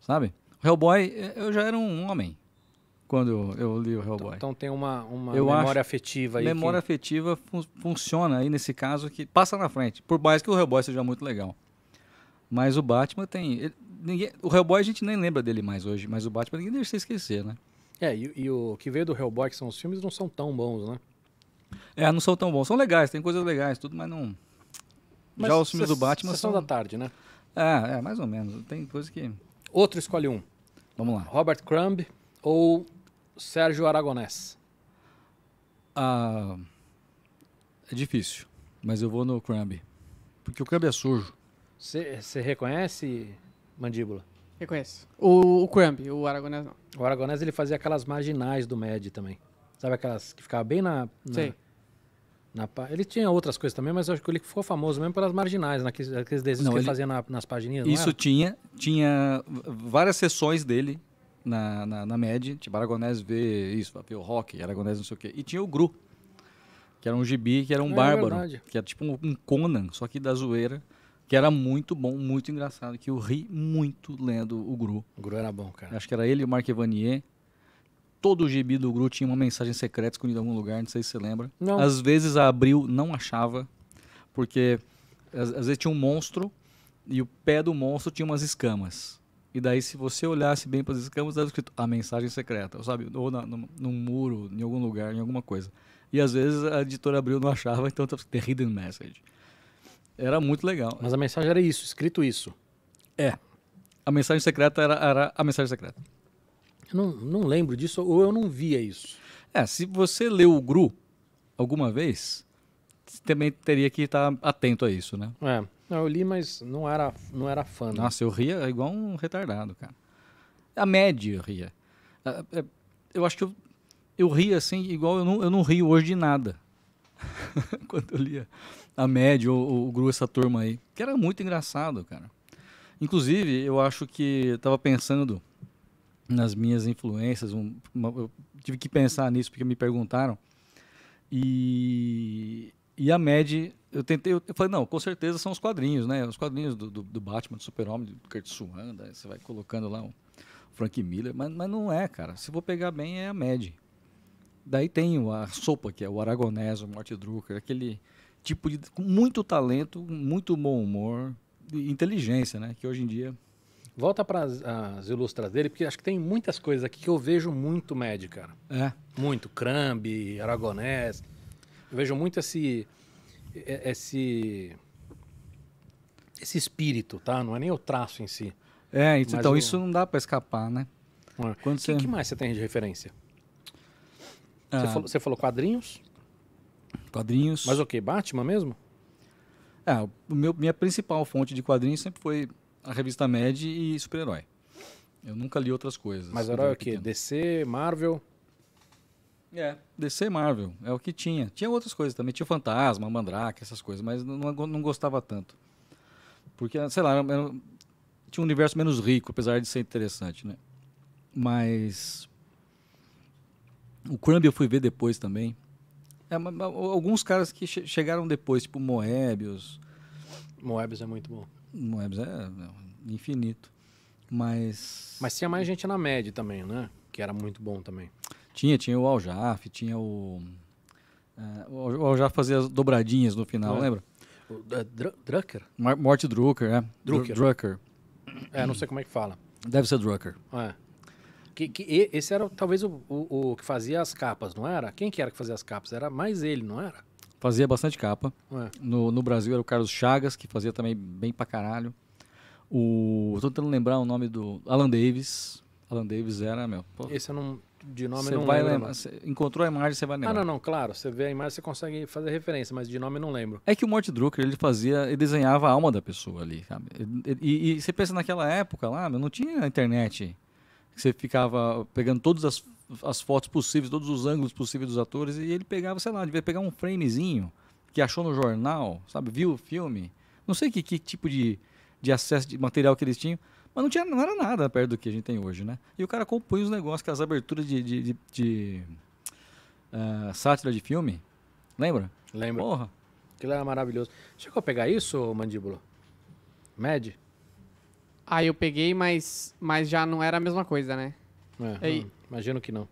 B: Sabe? O Hellboy, é, eu já era um homem quando eu li o Hellboy. Então, então tem uma, uma eu memória acho, afetiva aí. Memória que... afetiva fun funciona aí nesse caso que passa na frente. Por mais que o Hellboy seja muito legal. Mas o Batman tem. Ele, ninguém, o Hellboy a gente nem lembra dele mais hoje, mas o Batman ninguém deixa esquecer, né? É, e, e, o que veio do Hellboy, que são os filmes, não são tão bons, né? É, não são tão bons. São legais, tem coisas legais, tudo, mas não. Mas Já os filmes do Batman. Sessão são da tarde, né? É, é, mais ou menos. Tem coisa que. Outro escolhe um. Vamos lá.
A: Robert Crumb ou Sérgio Aragonés.
B: Ah, é difícil, mas eu vou no Crumb. Porque o Crumb é sujo.
A: Você reconhece mandíbula?
C: Reconheço. O, o Crumb, o Aragonés
A: não. O Aragonés ele fazia aquelas marginais do MED também. Sabe aquelas que ficavam bem na. na Sim. Na, ele tinha outras coisas também, mas eu acho que ele ficou famoso mesmo pelas marginais, naqueles, naqueles desenhos não, que ele, ele fazia na, nas páginas. Isso tinha.
B: Tinha várias sessões dele na, na, na MED, tipo, Aragonés vê isso, vê o rock, Aragonés não sei o quê. E tinha o Gru, que era um gibi, que era um é, bárbaro, é que era tipo um, um Conan, só que da zoeira que era muito bom, muito engraçado, que eu ri muito lendo o Gru. O Gru era bom, cara. Acho que era ele e o Mark Evanier. Todo o gibi do Gru tinha uma mensagem secreta escondida em algum lugar, não sei se você lembra. Não. Às vezes a Abril não achava, porque às, às, vezes tinha um monstro e o pé do monstro tinha umas escamas. E daí, se você olhasse bem para as escamas, estava escrito a mensagem secreta, ou sabe? Ou na, num, num, muro, em algum lugar, em alguma coisa. E às vezes a editora abriu não achava, então estava The Hidden Message. Era muito legal. Mas a mensagem era isso, escrito isso. É. A mensagem secreta era, era a mensagem secreta. Eu não, não lembro disso, ou eu não via isso. É, se você leu o Gru alguma vez, também teria que estar atento a isso, né? É.
A: Não, eu li, mas não era, não era fã. Né? Nossa, eu
B: ria igual um retardado, cara. A média ria. É, é, eu acho que eu, eu ria assim, igual eu não, eu não rio hoje de nada. Quando eu lia a média, o, o Gru, essa turma aí. Que era muito engraçado, cara. Inclusive, eu acho que eu tava pensando nas minhas influências. Um, uma, eu tive que pensar nisso porque me perguntaram. E e a Mad, eu tentei, eu falei, não, com certeza são os quadrinhos, né? Os quadrinhos do, do, do Batman, do Super-Homem, do Kurt Suanda, você vai colocando lá um Frank Miller, mas, mas não é, cara. Se vou pegar bem, é a Mad. Daí tem a sopa, que é o Aragonés, o Morty Drucker, aquele tipo de. com muito talento, muito bom humor, e inteligência, né? Que hoje em dia. Volta para as, ilustras
A: dele, porque acho que tem muitas coisas aqui que eu vejo muito Mad, cara.
B: É. Muito.
A: Crumb Aragonés. Eu vejo muito esse, é, esse, esse espírito, tá? Não é nem o traço em si. É, então isso
B: não dá para escapar, né? O é. Quando que, você... que mais
A: você tem de referência? Ah. Você, falou, você, falou,
B: quadrinhos? Quadrinhos. Mas o okay, que? Batman mesmo? É, o meu, minha principal fonte de quadrinhos sempre foi a revista Mad e super-herói. Eu nunca li outras coisas. Mas herói é o quê? DC, Marvel? É, DC Marvel, é o que tinha. Tinha outras coisas também, tinha Fantasma, Mandrake, essas coisas, mas não, não gostava tanto. Porque, sei lá, era, tinha um universo menos rico, apesar de ser interessante, né? Mas. O Crumb eu fui ver depois também. É, alguns caras que che chegaram depois, tipo Moebius. Moebius é muito bom. Moebius é, é infinito. Mas. Mas tinha mais
A: gente na média também, né? Que era muito bom também.
B: Tinha, tinha o Aljaf, tinha o. É, o Aljaf fazia as dobradinhas no final, é. lembra?
A: O, uh, Dr
B: Drucker? Mar Morte Drucker, é. Drucker. Drucker.
A: É, não sei como é que fala.
B: Deve ser Drucker.
A: É. Que, que, esse era talvez o, o, o, que fazia as capas, não era? Quem que era que fazia as capas? Era mais ele, não era?
B: Fazia bastante capa. É. No, no Brasil era o Carlos Chagas, que fazia também bem pra caralho. O, tô tentando lembrar o nome do. Alan Davis. Alan Davis era, meu. Pô. Esse eu não de nome você não vai lembro. Encontrou a imagem, você vai lembrar. Ah, não,
A: não, claro. Você vê a imagem, você consegue fazer referência, mas de nome não lembro.
B: É que o Mort Drucker, ele fazia, ele desenhava a alma da pessoa ali, sabe? E, e você pensa naquela época lá, não tinha internet. Você ficava pegando todas as, as fotos possíveis, todos os ângulos possíveis dos atores, e ele pegava, sei lá, devia pegar um framezinho que achou no jornal, sabe? Viu o filme. Não sei que, que tipo de, de acesso de material que eles tinham mas não, tinha, não era nada perto do que a gente tem hoje, né? E o cara compunha os negócios, aquelas aberturas de, de, de, de uh,
C: sátira de filme. Lembra? Lembro. Porra. Aquilo era maravilhoso. Chegou a pegar isso, Mandíbula? Med? Ah, eu peguei, mas, mas já não era a mesma coisa, né?
A: É, e, hum, imagino que não.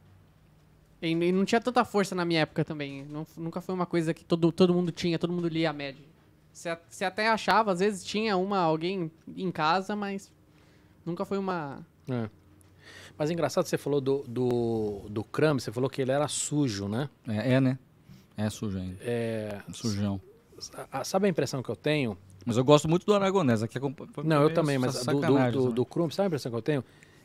C: E, e, não tinha tanta força na minha época também. Não, nunca foi uma coisa que todo, todo mundo tinha, todo mundo lia a média. Você até achava, às vezes tinha uma, alguém em casa, mas Nunca foi uma.
A: É. Mas é engraçado, você falou do, do, do Crumb, você falou que ele era sujo, né?
B: É, é né? É sujo ainda.
A: É. é sujão. Sabe a impressão que eu tenho?
B: Mas eu gosto muito do Aragonés. Aqui é comp... Não, eu também, mas do, do, do, né? do
A: Crumb, sabe a impressão que eu tenho?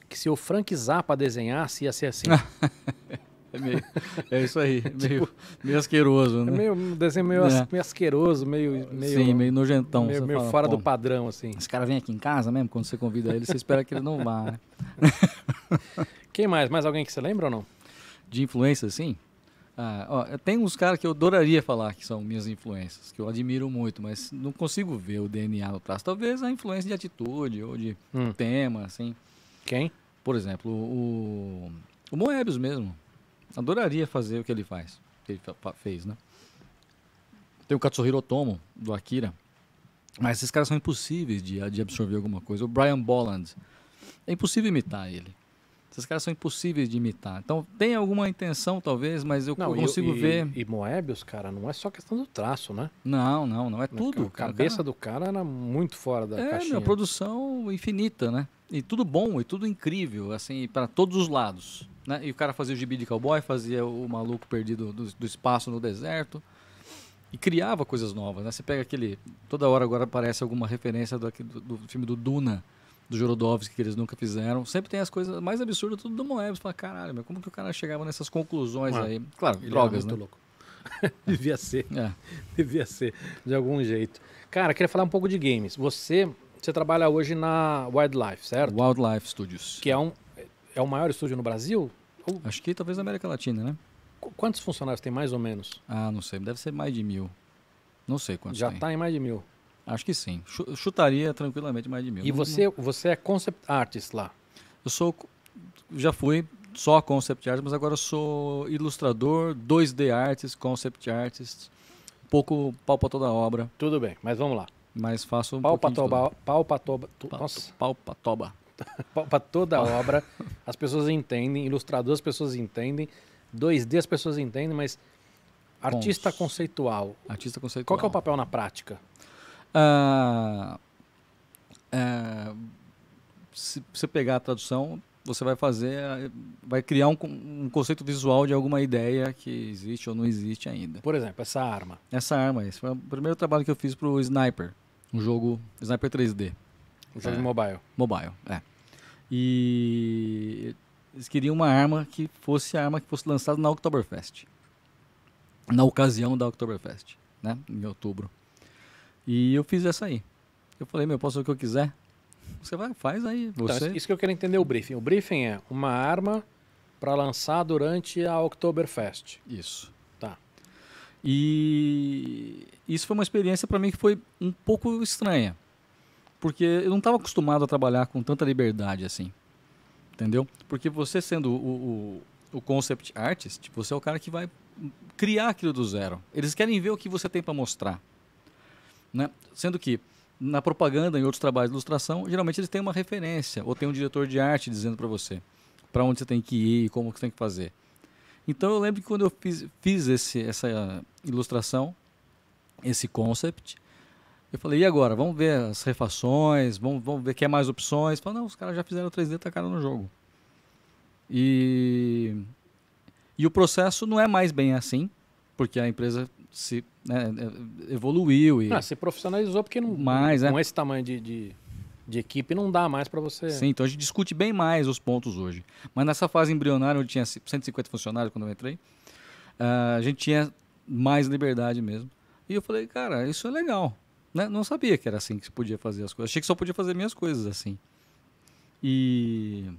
A: Que se o Frank Zappa desenhasse, ia ser assim. É, meio, é isso aí, tipo,
B: meio, asqueroso, é né? É meio, um desenho meio, é. meio asqueroso, meio, meio. Sim, meio nojentão. Meio, meio fala, fora do padrão, assim. Esse cara vem aqui em casa mesmo, quando você convida ele, você espera que ele não vá, né? Quem mais? Mais alguém que você lembra ou não? De influência, sim? Ah, ó, tem uns caras que eu adoraria falar que são minhas influências, que eu admiro muito, mas não consigo ver o DNA no traço. Talvez a influência de atitude ou de hum. tema, assim. Quem? Por exemplo, o, o Moebius mesmo. Adoraria fazer o que ele faz, o que ele fez, né? Tem o Katsuhiro Otomo, do Akira. Mas ah, esses caras são impossíveis de, de absorver alguma coisa. O Brian Bolland. É impossível imitar ele. Esses caras são impossíveis de imitar. Então, tem alguma intenção, talvez, mas eu não, consigo e, ver.
A: E, Moebius, cara, não é só questão do traço, né? Não, não, não. É tudo. A cabeça cara. do cara
B: era muito fora da é, caixinha. É, produção infinita, né? E tudo bom, e tudo incrível, assim, para todos os lados. Né? E o cara fazia o gibi de cowboy, fazia o maluco perdido do, do espaço no deserto. E criava coisas novas, né? Você pega aquele... Toda hora agora aparece alguma referência do, do, do filme do Duna, do Jorodowski, que eles nunca fizeram. Sempre tem as coisas mais absurdas, tudo do Moebius. Fala, caralho, meu, como que o cara chegava nessas conclusões ah, aí? Claro, drogas, né? Louco.
A: Devia ser. É. Devia ser, de algum jeito. Cara, queria falar um pouco de games. Você, você trabalha hoje na Wildlife, certo? Wildlife Studios. Que é um, é o maior estúdio no Brasil? Ou... Acho que talvez na América Latina, né? Qu quantos funcionários tem, mais
B: ou menos? Ah, não sei. Deve ser mais de mil. Não sei quantos Já está em mais de mil? Acho que sim. Ch chutaria tranquilamente mais de mil. E não, você, não... você é concept artist lá? Eu sou... Já fui só concept artist, mas agora sou ilustrador, 2D artist, concept artist. Um pouco pau para toda a obra. Tudo bem, mas vamos lá. Mas faço um pau pouquinho... Pau Pau para toba... Nossa. Pau para toba. para toda obra.
A: As pessoas entendem, ilustrador as pessoas entendem, 2D as pessoas entendem, mas
B: artista conceitual. Artista conceitual. Qual é o papel na prática? Ah, é, se você pegar a tradução, você vai fazer, vai criar um, um, conceito visual de alguma ideia que existe ou não existe ainda. Por exemplo, essa arma. Essa arma, esse foi o primeiro trabalho que eu fiz para o Sniper, um jogo Sniper 3D. Um jogo é, mobile. Mobile, é. E eles queriam uma arma que fosse a arma que fosse lançada na Oktoberfest. Na ocasião da Oktoberfest, né? Em outubro. E eu fiz essa aí. Eu falei, meu, posso fazer o que eu quiser? Você vai, faz aí. Então, você... Então, isso que eu quero entender é o briefing. O
A: briefing é uma arma para lançar durante a Oktoberfest. Isso.
B: Tá. E isso foi uma experiência para mim que foi um pouco estranha porque eu não estava acostumado a trabalhar com tanta liberdade assim. Entendeu? Porque você sendo o, o, o concept artist, tipo, você é o cara que vai criar aquilo do zero. Eles querem ver o que você tem para mostrar. Né? Sendo que na propaganda e outros trabalhos de ilustração, geralmente eles têm uma referência ou tem um diretor de arte dizendo para você para onde você tem que ir, como você tem que fazer. Então eu lembro que quando eu fiz, fiz esse, essa ilustração, esse concept, eu falei, e agora? Vamos ver as refações, vamos, vamos ver que é mais opções. Falei, não, os caras já fizeram 3D, tá cara no jogo. E, e o processo não é mais bem assim, porque a empresa se né, evoluiu e... Ah, se
A: profissionalizou porque não,
B: mais, com é. esse tamanho de, de, de, equipe não dá mais para você... Sim, então a gente discute bem mais os pontos hoje. Mas nessa fase embrionária, onde tinha 150 funcionários quando eu entrei, ah, a gente tinha mais liberdade mesmo. E eu falei, cara, isso é legal né, não sabia que era assim que se podia fazer as coisas. Achei que só podia fazer minhas coisas assim. E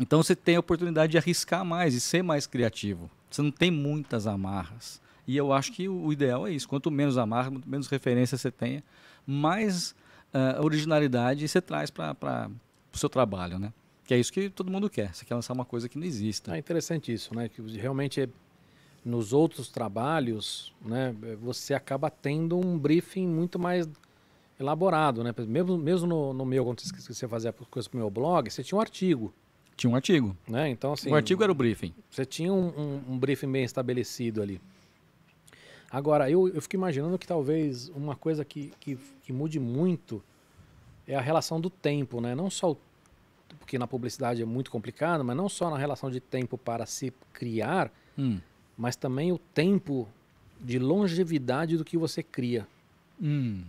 B: então você tem a oportunidade de arriscar mais e ser mais criativo. Você não tem muitas amarras. E eu acho que o ideal é isso. Quanto menos amarras, menos referência você tenha, mais uh, originalidade você traz para o seu trabalho, né? Que é isso que todo mundo quer. Você quer lançar uma coisa que não exista. É interessante isso, né? Que realmente é nos outros
A: trabalhos, né, você acaba tendo um briefing muito mais elaborado, né? Mesmo, mesmo no, no meu, quando você fazia coisa pro meu blog, você tinha um artigo.
B: Tinha um artigo.
A: Né? Então, assim, o artigo era o briefing. Você tinha um, um, um briefing bem estabelecido ali. Agora, eu, eu fico imaginando que talvez uma coisa que, que, que mude muito é a relação do tempo, né? Não só o, porque na publicidade é muito complicado, mas não só na relação de tempo para se criar, hum mas também o tempo de longevidade do que você cria. Hum.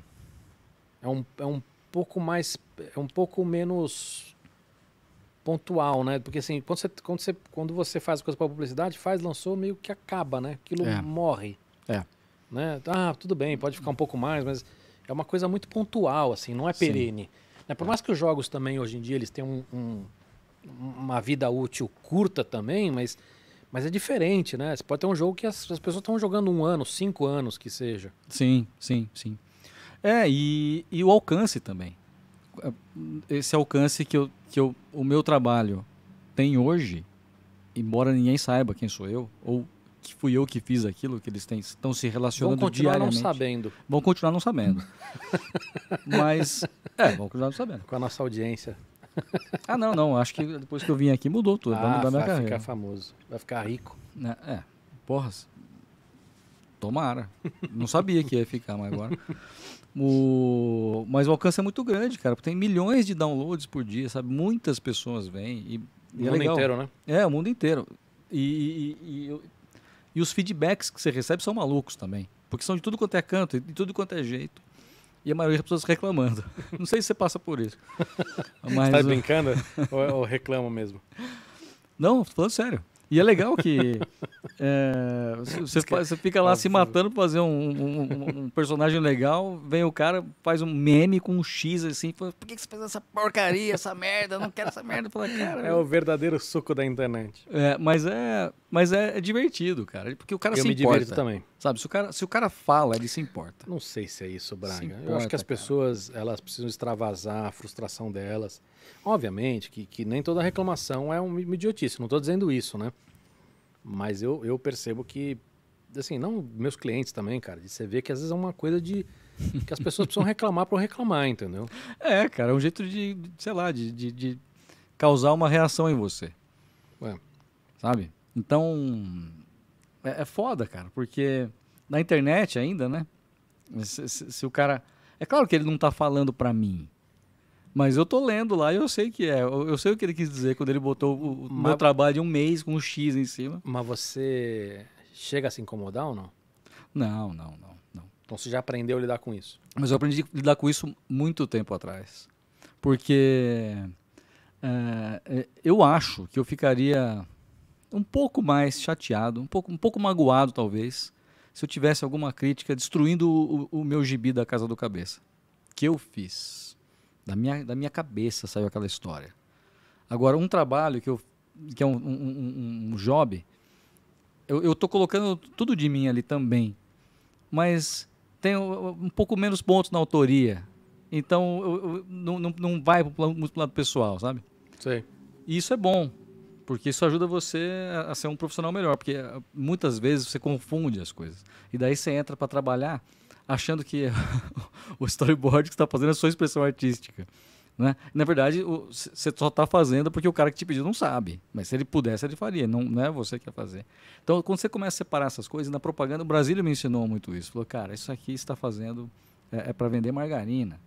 A: É, um, é um pouco mais. É um pouco menos pontual, né? Porque assim, quando você, quando você, quando você faz coisa para publicidade, faz, lançou, meio que acaba, né? Aquilo é. morre. É. Né? Então, ah, tudo bem, pode ficar um pouco mais, mas é uma coisa muito pontual, assim, não é perene. Né? Por é. mais que os jogos também, hoje em dia, eles têm um, um, uma vida útil curta também, mas mas é diferente, né? Você pode ter um jogo que as, as pessoas
B: estão jogando um ano, cinco anos, que seja. Sim, sim, sim. É, e, e o alcance também. É, esse alcance que, eu, que eu, o meu trabalho tem hoje, embora ninguém saiba quem sou eu, ou que fui eu que fiz aquilo, que eles estão se relacionando vão diariamente. Vão continuar não sabendo. Vão continuar não sabendo. Mas, é, vão continuar não sabendo. Com a nossa audiência ah, não, não. Acho que depois que eu vim aqui mudou tudo. Ah, vai mudar minha carreira. Vai ficar famoso. Vai ficar rico. Né? É. é. Porras. Tomara. não sabia que ia ficar, mas agora. O... Mas o alcance é muito grande, cara. Tem milhões de downloads por dia, sabe? Muitas pessoas vêm. E, o é mundo legal. inteiro, né? É, o mundo inteiro. E, e, e, e os feedbacks que você recebe são malucos também. Porque são de tudo quanto é canto, de tudo quanto é jeito e a maioria das pessoas reclamando. Não sei se você passa por isso. Tá mas, você está brincando ou, é- ou reclama mesmo? Não, estou falando sério. E é legal que é, você, você, fica lá ah, se matando para fazer um, um, um, personagem legal, vem o cara, faz um meme com um X assim, fala, por que você fez essa porcaria, essa merda? Eu não quero essa merda. Fala, cara, é o
A: verdadeiro suco da internet.
B: É, mas é, mas é, é, divertido, cara. Porque o cara eu se importa. Eu me diverto também. Sabe, se o, cara, se o cara fala, ele se importa. Não sei se é isso, Braga. Importa, eu acho que as pessoas
A: cara. elas precisam extravasar a frustração delas. Obviamente que, que nem toda reclamação é um idiotice. Não estou dizendo isso, né? Mas eu, eu percebo que, assim, não meus clientes também, cara. Você vê que às vezes é uma coisa de que as pessoas precisam reclamar para
B: reclamar, entendeu? É, cara. É um jeito de, sei lá, de, de, de causar uma reação em você. Ué. Sabe? Então, é, é foda, cara, porque na internet ainda, né? Se, se, se, o cara. É claro que ele não tá falando pra mim. Mas eu tô lendo lá e eu sei que é. Eu, eu sei o que ele quis dizer quando ele botou o, o mas, meu trabalho de um mês com um X em cima. Mas você chega a se incomodar ou não? Não, não, não,
A: não. Então você já aprendeu a lidar com isso?
B: Mas eu aprendi a lidar com isso muito tempo atrás. Porque é, eu acho que eu ficaria um pouco mais chateado, um pouco, um pouco magoado, talvez, se eu tivesse alguma crítica destruindo o, o, meu gibi da Casa do Cabeça. Que eu fiz. Da minha, da minha cabeça saiu aquela história. Agora, um trabalho que, eu, que é um, um, um job, eu, eu tô colocando tudo de mim ali também, mas tem um pouco menos pontos na autoria. Então, eu, eu, não, não, não vai muito o lado pessoal, sabe? Sei. E isso é bom, porque isso ajuda você a ser um profissional melhor, porque eh, muitas vezes você confunde as coisas. E daí você entra para trabalhar achando que o storyboard que está fazendo é sua expressão artística. Né? Na verdade, você só está fazendo porque o cara que te pediu não sabe. Mas se ele pudesse, ele faria. Não, não é você que quer fazer. Então, quando você começa a separar essas coisas, na propaganda, o Brasil me ensinou muito isso. Falou, cara, isso aqui está fazendo é, é para vender margarina.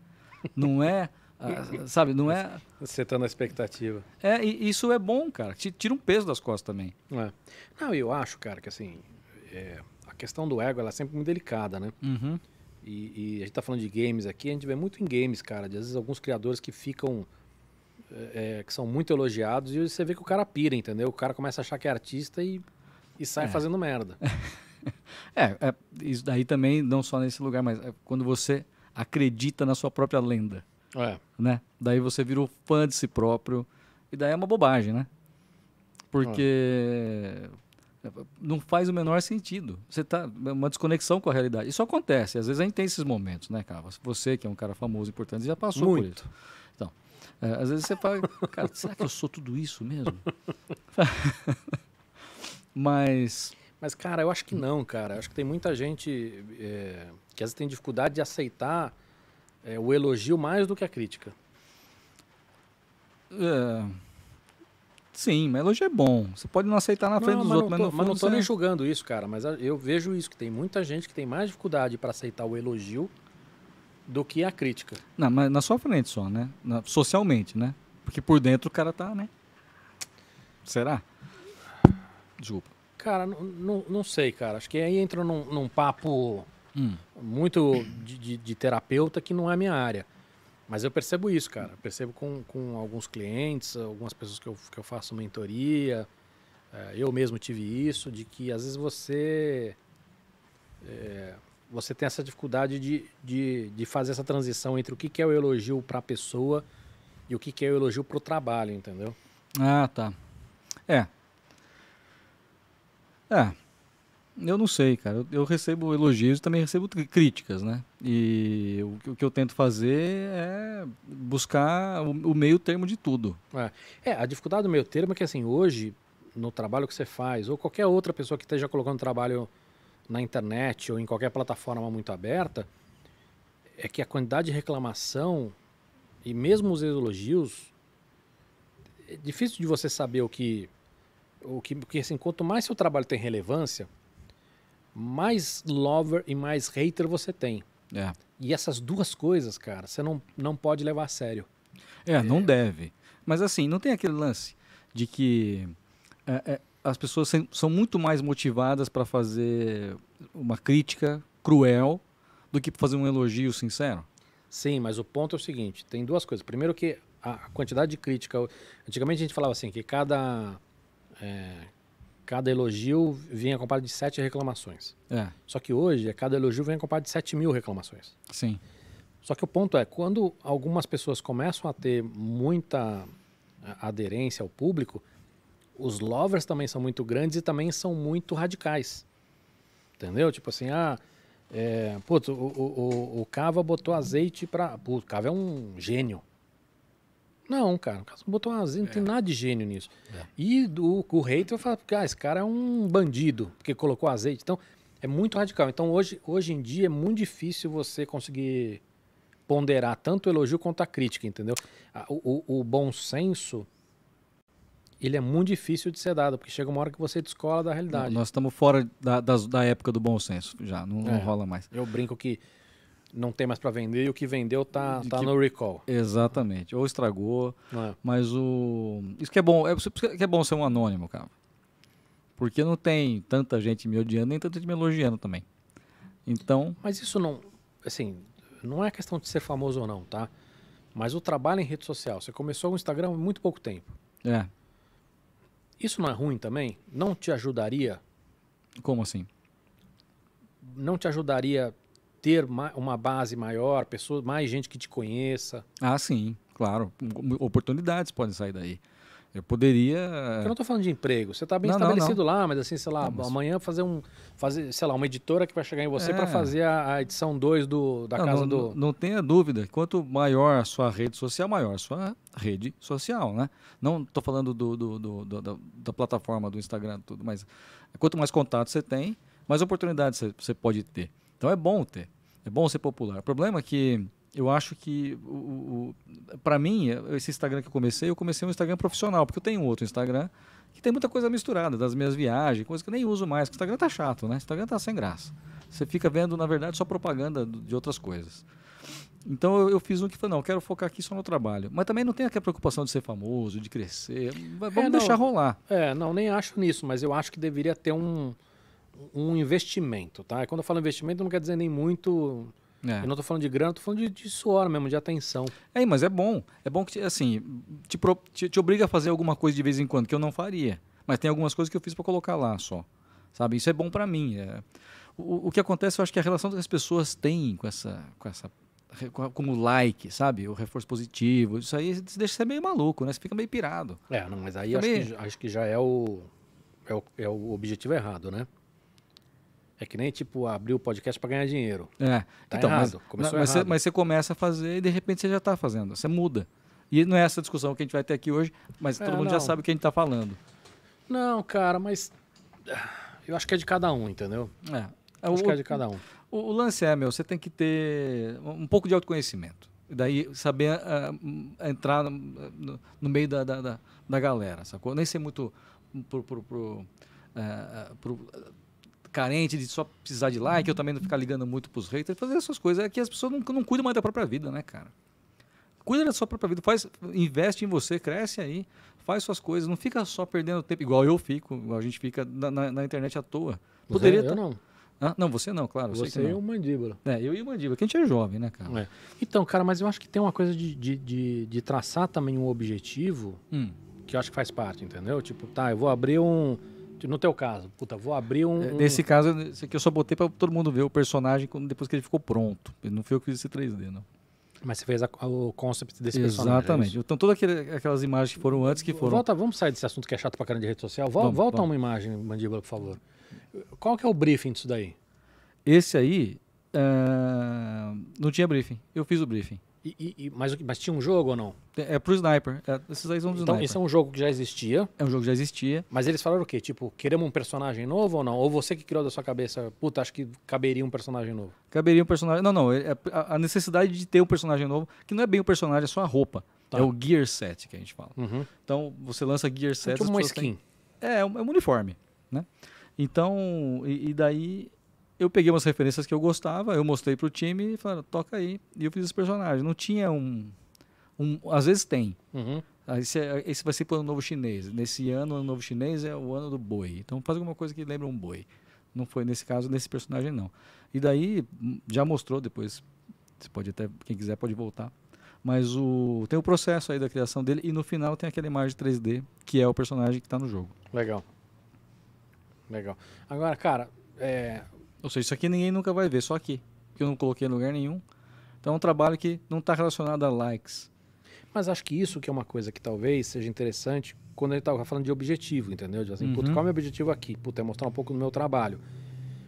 B: Não é ah, sabe, não é. Setando a expectativa. É, e isso é bom, cara. Tira um peso das costas também. É. Não, eu acho, cara, que assim.
A: É, a questão do ego ela é sempre muito delicada, né? Uhum. E, e, a gente tá falando de games aqui, a gente vê muito em games, cara. De, às vezes alguns criadores que ficam. É, é que são muito elogiados e você vê que o cara pira, entendeu? O cara começa a achar que é artista e, e sai é. fazendo merda.
B: é, é, isso daí também, não só nesse lugar, mas é, quando você acredita na sua própria lenda. É. Né? Daí você virou fã de si próprio. E daí é uma bobagem, né? Porque é. não faz o menor sentido. Você tá é uma desconexão com a realidade. Isso acontece. Às vezes a gente tem esses momentos, né, cara? Você que é um cara famoso, importante, já passou Muito. por isso. Então, é, às vezes você fala, cara, será que eu sou tudo isso mesmo? Mas mas, cara, eu acho que não, cara.
A: Eu acho que tem muita gente é, que às vezes tem dificuldade de aceitar é o
B: elogio mais do que a crítica. É... Sim, mas elogio é bom. Você pode não aceitar na frente não, dos outros, mas não Mas não estou nem
A: julgando isso, cara. Mas eu vejo isso, que tem muita gente que tem mais dificuldade para aceitar o elogio do que a crítica.
B: Não, mas na sua frente só, né? Na, socialmente, né? Porque por dentro o cara tá, né? Será? Desculpa.
A: Cara, não, não sei, cara. Acho que aí entra num, num papo hum. muito de, de, de, terapeuta, que não é a minha área. Mas eu percebo isso, cara. Eu percebo com, com alguns clientes, algumas pessoas que eu, que eu faço mentoria. É, eu mesmo tive isso, de que às vezes você. É, você tem essa dificuldade de, de, de fazer essa transição entre o que, que é o elogio para a pessoa e o que, que é o elogio para o trabalho, entendeu?
B: Ah, tá. É. É. Eu não sei, cara. Eu, eu recebo elogios e também recebo críticas, né? E o, o, que eu tento fazer é buscar o, o meio termo de tudo. É. é, a dificuldade do meio termo
A: é que, assim, hoje, no trabalho que você faz, ou qualquer outra pessoa que esteja colocando trabalho na internet ou em qualquer plataforma muito aberta, é que a quantidade de reclamação e mesmo os elogios, é difícil de você saber o que. O que porque, assim, quanto mais seu trabalho tem relevância, mais lover e mais hater você tem. É. E essas duas coisas, cara, você não, não pode levar a sério.
B: É, não é. deve. Mas assim, não tem aquele lance de que é, é as pessoas são muito mais motivadas para fazer uma crítica cruel do que fazer um elogio sincero? Sim, mas
A: o ponto é o seguinte: tem duas coisas. Primeiro, que a quantidade de crítica. Antigamente a gente falava assim, que cada. É, cada elogio vinha acompanhado de sete reclamações. É. Só que hoje, cada elogio vem acompanhado de sete mil reclamações. Sim. Só que o ponto é, quando algumas pessoas começam a ter muita é, aderência ao público, os lovers também são muito grandes e também são muito radicais. Entendeu? Tipo assim, ah, é, putz, o, o, o, o Cava botou azeite para... O Cava é um gênio. Não, cara, o cara botou uma não é. tem nada de gênio nisso. É. E do, o hater fala, falar ah, esse cara é um bandido, porque colocou azeite. Então, é muito radical. Então, hoje, hoje em dia é muito difícil você conseguir ponderar tanto o elogio quanto a crítica, entendeu? O, o, o bom senso, ele é muito difícil de ser dado, porque chega uma hora que você descola da realidade. Nós
B: estamos fora da, da, da época do bom senso já, não, é. não rola mais. Eu
A: brinco que não tem mais para vender e o que vendeu tá, tá que... no
B: recall. Exatamente. Ou estragou. É. Mas o. Isso que é bom. É, que é bom ser um anônimo, cara. Porque não tem tanta gente me odiando, nem tanta gente me elogiando também. Então. Mas isso não. Assim, não é questão de ser famoso ou não,
A: tá? Mas o trabalho em rede social. Você começou o Instagram há muito pouco tempo. É. Isso não é ruim também? Não te ajudaria? Como assim? Não te ajudaria ter uma base maior, pessoas, mais gente que te conheça.
B: Ah, sim, claro. Oportunidades podem sair daí. Eu poderia.
A: Eu eh, não estou falando de emprego. Você está bem não, estabelecido não, não. lá, mas assim, sei lá, mas... amanhã fazer um. Fazer, sei lá, uma editora que vai chegar em você é... para fazer a, a edição 2
B: da ah, casa do. Não tenha dúvida. Quanto maior a sua rede social, maior a sua rede social, né? Não estou falando do, do, do, do da, da, plataforma do Instagram, tudo, mas quanto mais contato você tem, mais oportunidades você, você pode ter. Então é bom ter. É bom ser popular. O problema é que eu acho que, o, o para mim, esse Instagram que eu comecei, eu comecei um Instagram profissional, porque eu tenho outro Instagram que tem muita coisa misturada, das minhas viagens, coisas que eu nem uso mais, porque o Instagram tá chato, né? O Instagram tá sem graça. Você fica vendo, na verdade, só propaganda de outras coisas. Então eu, eu, fiz um que falou, não, eu quero focar aqui só no trabalho. Mas também não tem aquela preocupação de ser famoso, de crescer. É, vamos é, não, deixar rolar. É, não, nem acho nisso, mas eu acho que deveria ter um, um investimento,
A: tá? Quando eu falo investimento, não quer dizer nem muito. É. Eu não estou falando de grana, estou falando de, de, suor mesmo, de
B: atenção. É, mas é bom. É bom que, assim, te, te, te obriga a fazer alguma coisa de vez em quando, que eu não faria. Mas tem algumas coisas que eu fiz para colocar lá só. Sabe? Isso é bom para mim. É... O, o, que acontece, eu acho que a relação que as pessoas têm com essa. Com essa como like, sabe? O reforço positivo. Isso aí deixa você meio maluco, né? Você fica meio pirado. É,
A: não, mas aí acho, meio... que, acho que já é o, é o, é o objetivo errado, né? É que nem tipo abrir o podcast para ganhar dinheiro.
B: É. Tá então, Mas, Começou mas, Você, mas você começa a fazer e de repente você já está fazendo. Você muda. E não é essa discussão que a gente vai ter aqui hoje, mas é, todo mundo não. já sabe o que a gente está falando.
A: Não, cara, mas
B: ah, eu acho que é de cada um, entendeu? É. Eu acho o, que é de cada um. O, o, lance é, meu, você tem que ter um pouco de autoconhecimento. E daí saber uh, entrar no, no, no meio da, da, da, da, galera, sacou? Nem ser muito pro, pro, pro, uh, pro carente de só precisar de like, eu uhum. também não ficar ligando muito pros haters, fazer essas coisas. É que as pessoas não, não cuidam mais da própria vida, né, cara? Cuida da sua própria vida, faz, investe em você, cresce aí, faz suas coisas, não fica só perdendo tempo, igual eu fico, igual a gente fica na, na, na internet à toa. Poderia. eu tá não. Ah, não, você não, claro. Você e o Mandíbula. É, eu e o Mandíbula, que a gente é jovem, né, cara? É. Então, cara, mas eu acho
A: que tem uma coisa de, de, de, de traçar também um objetivo hum. que eu acho que faz parte, entendeu? Tipo, tá, eu vou abrir um no teu caso, puta, vou abrir um. É, um... Nesse caso, esse
B: aqui eu só botei para todo mundo ver o personagem depois que ele ficou pronto. Não foi eu que fiz esse 3D, não. Mas você fez a, o concept desse personagem. É Exatamente. então, todas aquelas imagens que foram antes que foram. Volta, vamos sair desse assunto
A: que é chato pra caramba de rede social. Vol, vamos, volta vamos. uma
B: imagem, Mandíbula, por favor. Qual que é o
A: briefing disso daí?
B: Esse aí. Uh, não tinha briefing. Eu fiz o briefing. E,
A: e, e, mas, mas tinha um jogo ou não?
B: É, é pro Sniper. É, esses aí são do então, Sniper. Isso
A: é um jogo que já existia. É um jogo que já existia. Mas eles falaram o quê? Tipo, queremos um personagem novo ou não? Ou você que criou da sua cabeça, puta, acho que caberia um personagem novo?
B: Caberia um personagem. Não, não. A, é, é, a necessidade de ter um personagem novo, que não é bem o um personagem, é só a roupa. Tá. É o gear set que a gente fala. Uhum. Então, você lança gear set. É tipo uma skin. Têm... É, um, é um uniforme. Né? Então, e, e daí eu peguei umas referências que eu gostava, eu mostrei pro time e falei, toca aí. E eu fiz esse personagem. Não tinha um. um às vezes tem. Uhum. Ah, esse, é, esse vai ser para o ano novo chinês. Nesse ano, o ano novo chinês é o ano do boi. Então faz alguma coisa que lembra um boi. Não foi nesse caso nesse personagem, não. E daí, hum, já mostrou depois. Você pode até, quem quiser pode voltar. Mas o, tem o processo aí da criação dele e no final tem aquela imagem 3D que é o personagem que está no jogo. Legal.
A: Legal. Agora, cara, é,
B: ou seja, isso aqui ninguém nunca vai ver, só aqui, que eu não coloquei em lugar nenhum. Então é um trabalho que não está relacionado a likes. Mas acho que isso que é uma coisa que talvez seja interessante quando ele estava tá falando
A: de objetivo, entendeu? De assim, uhum. qual é o meu objetivo aqui? Puta, é mostrar um pouco do meu trabalho.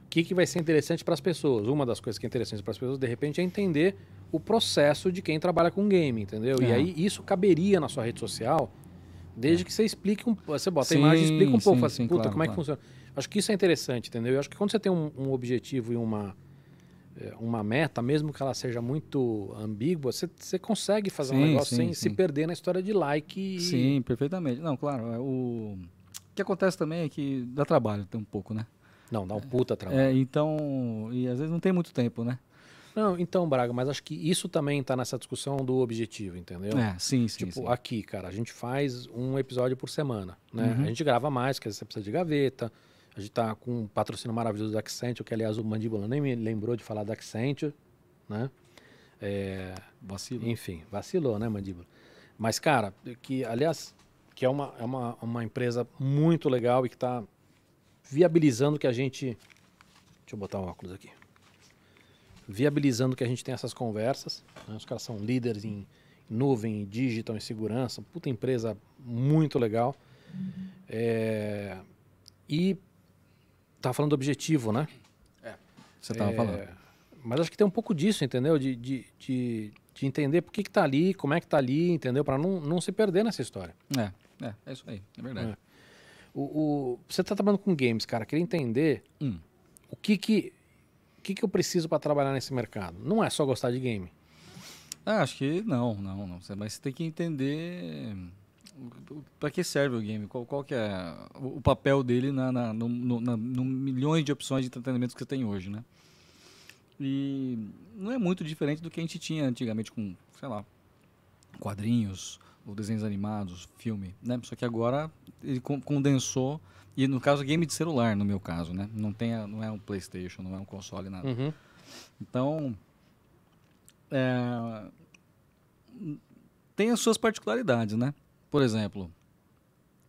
A: O que, que vai ser interessante para as pessoas? Uma das coisas que é interessante para as pessoas, de repente, é entender o processo de quem trabalha com game, entendeu? É. E aí isso caberia na sua rede social, desde é. que você explique, um, você bota sim, a imagem explica um pouco, sim, assim, sim, puta, claro, como é que funciona? Acho que isso é interessante, entendeu? Eu acho que quando você tem um, um objetivo e uma, eh, uma meta, mesmo que ela seja muito ambígua, você, você consegue fazer sim, um negócio sim, sem sim. se
B: perder na história de like. E... Sim, perfeitamente. Não, claro. É o... o que acontece também é que dá trabalho um pouco, né? Não, dá um puta é, trabalho. É, então, e às vezes não tem muito tempo, né? Não, então, Braga, mas acho que isso também está nessa discussão
A: do objetivo, entendeu? É, sim, sim. Tipo, sim. aqui, cara, a gente faz um episódio por semana, né? Uhum. A gente grava mais, porque às vezes você precisa de gaveta, a gente está com um patrocínio maravilhoso da Accenture, que aliás o Mandíbula nem me lembrou de falar da Accenture, né? É, vacilou. Enfim, vacilou, né, Mandíbula? Mas, cara, que aliás, que é uma, é uma, uma empresa muito legal e que está viabilizando que a gente... Deixa eu botar o um óculos aqui. Viabilizando que a gente tem essas conversas. Né? Os caras são líderes em nuvem, em digital, em segurança. Puta empresa muito legal. Uhum. É... E Tava falando do objetivo, né? É. Você tava é... falando. Mas acho que tem um pouco disso, entendeu? De, de, de, de entender por que, que tá ali, como é que tá ali, entendeu? Para não, não se perder nessa história.
B: É, é, é isso aí, é verdade.
A: É. O, o, você tá trabalhando com games, cara. Queria entender hum. o que que,
B: o que que eu preciso para trabalhar nesse mercado. Não é só gostar de game. Ah, acho que não, não, não. Mas você tem que entender para que serve o game? Qual, qual que é o papel dele na, na, no, na, no milhões de opções de entretenimento que você tem hoje, né? E não é muito diferente do que a gente tinha antigamente com, sei lá, quadrinhos ou desenhos animados, filme, né? Só que agora ele condensou e no caso game de celular, no meu caso, né? Não tem, a, não é um PlayStation, não é um console nada. Uhum. Então, é, tem as suas particularidades, né? Por exemplo,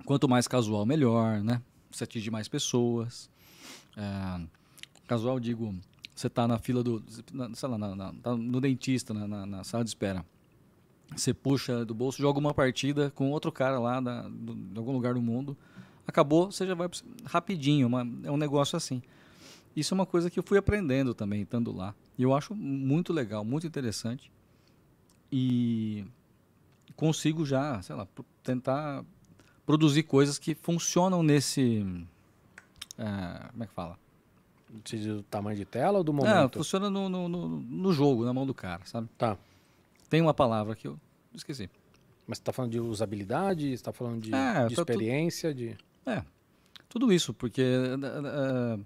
B: quanto mais casual, melhor, né? Você atinge mais pessoas. É, casual, digo, você está na fila do. sei lá, na, na, tá no dentista, na, na, sala de espera. Você puxa do bolso, joga uma partida com outro cara lá da, do, de algum lugar do mundo. Acabou, você já vai rapidinho. Uma, é um negócio assim. Isso é uma coisa que eu fui aprendendo também, estando lá. E eu acho muito legal, muito interessante. E consigo já, sei lá, tentar produzir coisas que funcionam nesse. É, como é que fala? do tamanho de tela ou do momento? não funciona no, no, no, no jogo, na mão do cara, sabe? Tá. Tem uma palavra
A: que eu esqueci. Mas você está falando de usabilidade? está falando de, é, tá de experiência? Tu... De...
B: É, tudo isso, porque uh,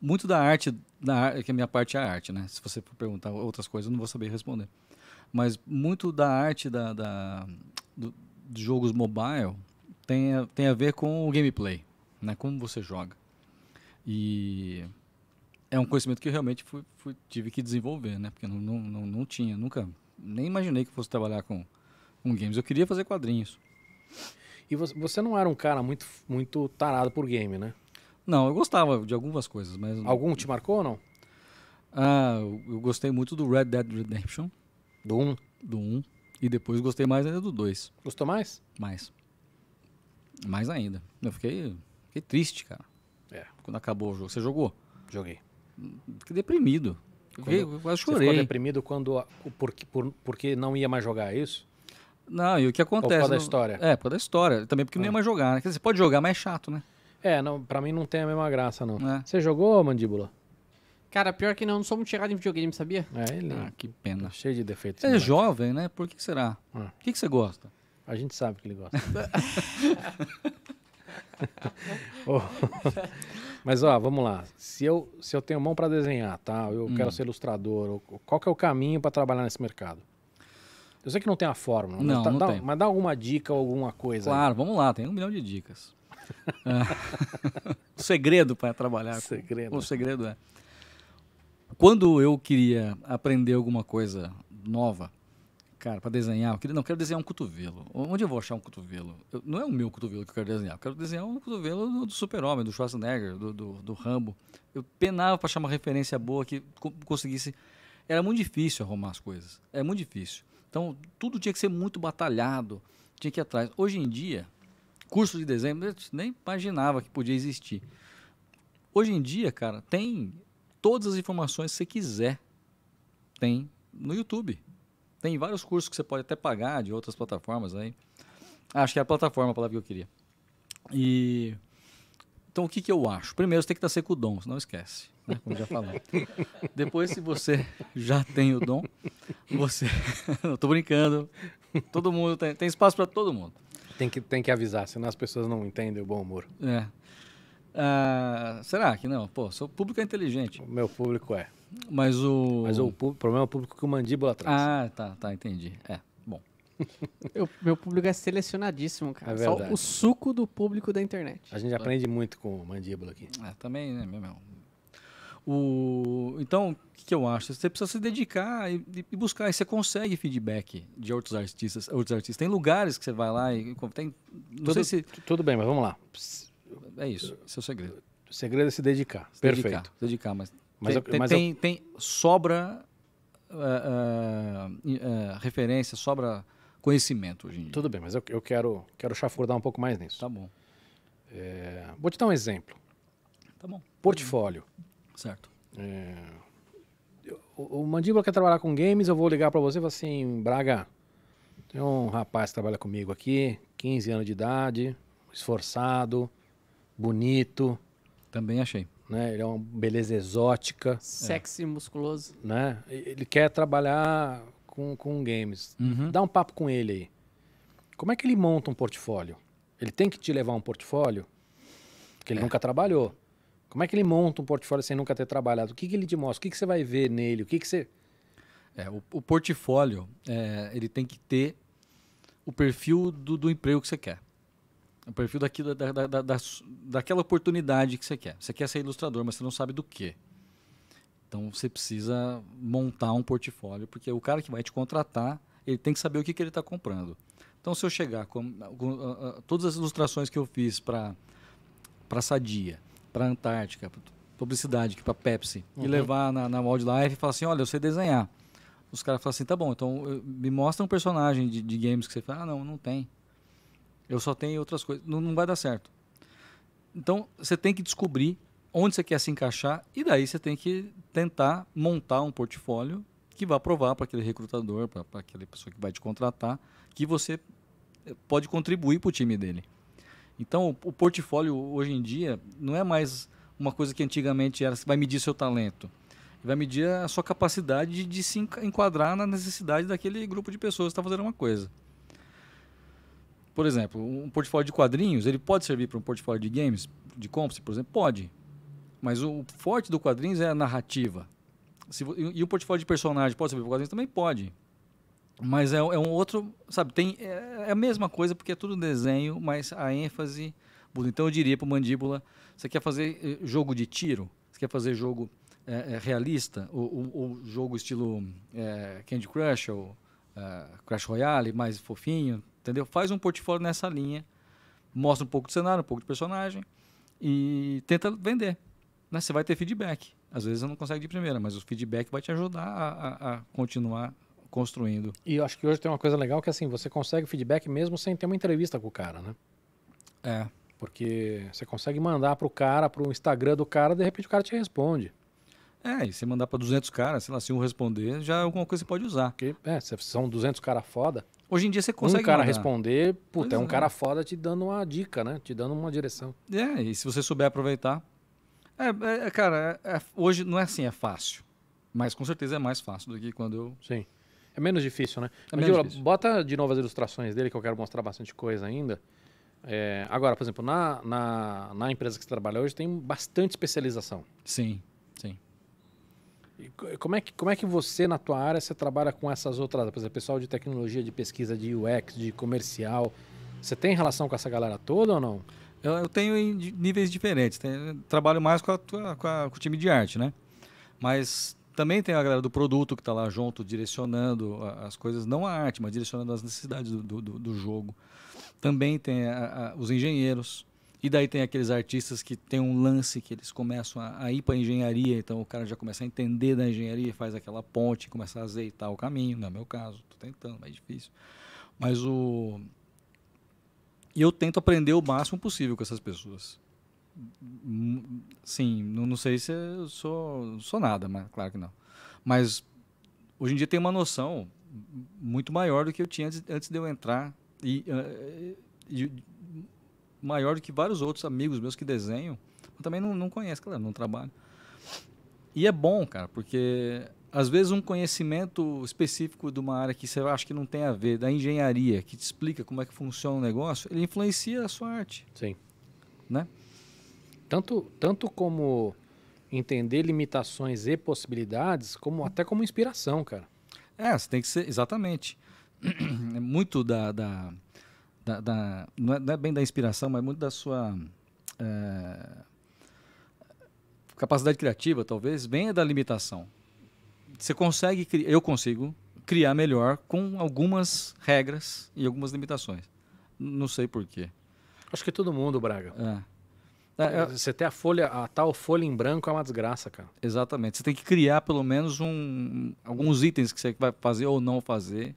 B: muito da arte, da, que a minha parte é a arte, né? Se você for perguntar outras coisas, eu não vou saber responder. Mas muito da arte da, da do, jogos mobile tem a, tem a ver com o gameplay, né? Como você joga. E é um conhecimento que eu realmente fui, fui, tive que desenvolver, né? Porque não, não, não, não tinha, nunca, nem imaginei que fosse trabalhar com, com games. Eu queria fazer quadrinhos. E você não era um cara muito, muito tarado por game, né? Não, eu gostava de algumas coisas, mas... Algum te marcou ou não? Ah, eu gostei muito do Red Dead Redemption. Do 1? Um. Do 1. Um. E depois gostei mais ainda do 2. Gostou mais? Mais. Mais ainda. Eu fiquei, fiquei triste, cara. É. Quando acabou o jogo. Você jogou? Joguei. Fiquei deprimido. Quando, eu quase chorei. Você ficou
A: deprimido quando, porque, por, porque não ia mais jogar, é isso?
B: Não, e o que acontece... Ou por causa da história? É, por causa da história. Também porque não ia ah. mais jogar. Né? Você pode
A: jogar, mas é chato, né? É, não, pra mim não tem a mesma graça, não. É. Você jogou, Mandíbula?
C: Cara, pior que não, não somos chegados em videogame, sabia? É, ele. Ah, é
B: que pena. Tá cheio de defeitos. Ele é jovem, né? Por que será? É. O ah. que, que você gosta? A gente sabe que ele gosta.
A: oh. Mas ó, vamos lá. Se eu, se eu tenho mão para desenhar, tá? Eu hum. quero ser ilustrador. Qual que é o caminho para trabalhar nesse mercado? Eu sei que não tem a fórmula, mas, não, tá, não dá, tem. mas dá alguma dica, alguma coisa. Claro,
B: aí. vamos lá, tem um milhão de dicas. o segredo para trabalhar. Segredo. Com, o segredo é quando eu queria aprender alguma coisa nova, cara, para desenhar, eu queria, não, quero desenhar um cotovelo. Onde eu vou achar um cotovelo? Eu, não é o meu cotovelo que eu quero desenhar, eu quero desenhar um cotovelo do, do Super-Homem, do Schwarzenegger, do, do, do Rambo. Eu penava para achar uma referência boa que conseguisse. Era muito difícil arrumar as coisas, é muito difícil. Então, tudo tinha que ser muito batalhado, tinha que ir atrás. Hoje em dia, curso de desenho, eu nem imaginava que podia existir. Hoje em dia, cara, tem todas as informações que você quiser tem no YouTube. Tem vários cursos que você pode até pagar de outras plataformas aí. Ah, acho que é a plataforma, a palavra que eu queria. E então o que, que eu acho? Primeiro você tem que estar com o dom, não esquece, né? como já falou. Depois, se você já tem o dom, você. não tô brincando. Todo mundo tem, tem espaço para todo mundo. Tem que, tem que avisar, senão as pessoas não entendem o bom humor. É. Ah, será que não? Pô, seu público é inteligente. O meu público é. Mas o. Mas o problema é o público que o mandíbula atrás Ah, tá, tá, entendi. É, bom.
C: Eu- meu público é selecionadíssimo, cara. É Só o suco do público da internet. A gente aprende
B: muito com o mandíbula aqui. É, também, né, meu irmão? O... Então, o que, que eu acho? Você precisa se dedicar e, e buscar. E você consegue feedback de outros artistas. Outros artistas. Tem lugares que você vai lá e. Tem, não Tudo- sei se. Tudo bem, mas vamos lá é isso. Esse é o segredo. O segredo é se dedicar. Se Perfeito. Dedicar, dedicar mas, mas, tem, mas tem, eu... tem, sobra uh, uh, referência, sobra conhecimento hoje em dia. Tudo bem, mas eu, eu quero, quero chafurdar um pouco mais nisso. Tá bom.
A: É, vou te dar um exemplo. Tá bom. Portfólio. Certo. É, o, o Mandíbula quer trabalhar com games, eu vou ligar para você e falar assim, Braga, tem um rapaz que trabalha comigo aqui, 15 anos de idade, esforçado, bonito. Também achei. Né? Ele é uma beleza exótica. Sexy, é. musculoso. Né? Ele quer trabalhar com, com games. Uhum. Dá um papo com ele aí. Como é que ele monta um portfólio? Ele tem que te levar um portfólio? Porque ele é. nunca trabalhou. Como é que ele monta um portfólio sem nunca ter trabalhado? O que, que ele
B: te mostra? O que, que você vai ver nele? O que, que você. É, o, o portfólio, é, ele tem que ter o perfil do, do emprego que você quer. O perfil da, da, da, daquela oportunidade que você quer. Você quer ser ilustrador, mas você não sabe do quê. Então você precisa montar um portfólio, porque o cara que vai te contratar, ele tem que saber o que, que ele está comprando. Então se eu chegar com, com uh, uh, todas as ilustrações que eu fiz para para Sadia, para Antártica, pra publicidade, para Pepsi, uhum. e levar na, na Wildlife e falar assim, olha, eu sei desenhar. Os caras falam assim, tá bom, então me mostra um personagem de, de games que você fala, ah, não, não tem. Eu só tenho outras coisas. Não, não vai dar certo. Então, você tem que descobrir onde você quer se encaixar e daí você tem que tentar montar um portfólio que vá provar para aquele recrutador, para aquela pessoa que vai te contratar, que você eh, pode contribuir para o time dele. Então, o, o portfólio hoje em dia não é mais uma coisa que antigamente era, você vai medir seu talento. Vai medir a sua capacidade de, de se enquadrar na necessidade daquele grupo de pessoas que está fazendo uma coisa. Por exemplo, um portfólio de quadrinhos, ele pode servir para um portfólio de games, de comps, por exemplo? Pode. Mas o forte do quadrinhos é a narrativa. Se, e, o portfólio de personagem pode servir para quadrinhos? Também pode. Mas é, é um outro, sabe, tem, é, é, a mesma coisa porque é tudo desenho, mas a ênfase Então eu diria para o Mandíbula, você quer fazer eh, jogo de tiro? Você quer fazer jogo é, realista? Ou, ou, ou jogo estilo Candy Crush ou é, Crash Royale, mais fofinho, entendeu? Faz um portfólio nessa linha, mostra um pouco do cenário, um pouco de personagem e tenta vender. Né? Você vai ter feedback. Às vezes você não consegue de primeira, mas o feedback vai te ajudar a, a, a continuar construindo. E eu acho que hoje tem uma
A: coisa legal que assim, você consegue feedback mesmo sem ter uma entrevista com o cara, né? É. Porque você consegue mandar para o cara, para o Instagram do cara, de repente o cara te responde. É,
B: e você mandar para 200 caras, sei lá, se um responder, já é alguma coisa que você pode usar. Porque, é, são 200 caras foda. Hoje em dia você consegue. Um cara mandar. responder, puta, é um é. cara
A: foda te dando uma dica, né? Te dando uma
B: direção. É, e se você souber aproveitar. É, é, é cara, é, é, hoje não é assim, é fácil. Mas com certeza é mais fácil do que quando eu. Sim. É menos difícil, né? É menos difícil.
A: Bota de novo as ilustrações dele, que eu quero mostrar bastante coisa ainda. agora, por exemplo, na, na, na empresa que você trabalha hoje tem bastante especialização. Sim. Como é, que, como é que você, na tua área, você trabalha com essas outras, por exemplo, pessoal de tecnologia, de pesquisa, de UX, de comercial, você tem relação com essa galera toda ou não? Eu, eu
B: tenho em níveis diferentes. trabalho mais com, a, com, a, com, o time de arte, né? Mas também tem a galera do produto que está lá junto, direcionando as coisas, não a arte, mas direcionando as necessidades do, do, do jogo. Também tem a, os engenheiros, e daí tem aqueles artistas que tem um lance que eles começam a, a ir para engenharia, então o cara já começa a entender da engenharia, faz aquela ponte, começa a azeitar o caminho, não é meu caso, estou tentando, mas é difícil. Mas o eu tento aprender o máximo possível com essas pessoas. Sim, não, não sei se eu sou, sou nada, mas claro que não. Mas hoje em dia tem uma noção muito maior do que eu tinha antes, antes de eu entrar e, eh, eh, e, maior do que vários outros amigos meus que desenham, mas também não, não conhece, claro, não trabalho. E é bom, cara, porque às vezes um conhecimento específico de uma área que você acha que não tem a ver, da engenharia, que te explica como é que funciona o negócio, ele influencia a sua arte. Sim. Né? Tanto, tanto como entender limitações e
A: possibilidades, como até como inspiração, cara.
B: É, você tem que ser, exatamente. É muito da, da, da, da não, é, não, é, bem da inspiração, mas muito da sua é, capacidade criativa, talvez, vem da limitação. Você consegue, eu consigo criar melhor com algumas regras e algumas limitações. Não sei porquê. Acho que todo mundo, Braga. É. é, é. Você ter a folha, a tal folha em branco é uma desgraça, cara. Exatamente. Você tem que criar pelo menos um, alguns itens que você vai fazer ou não fazer.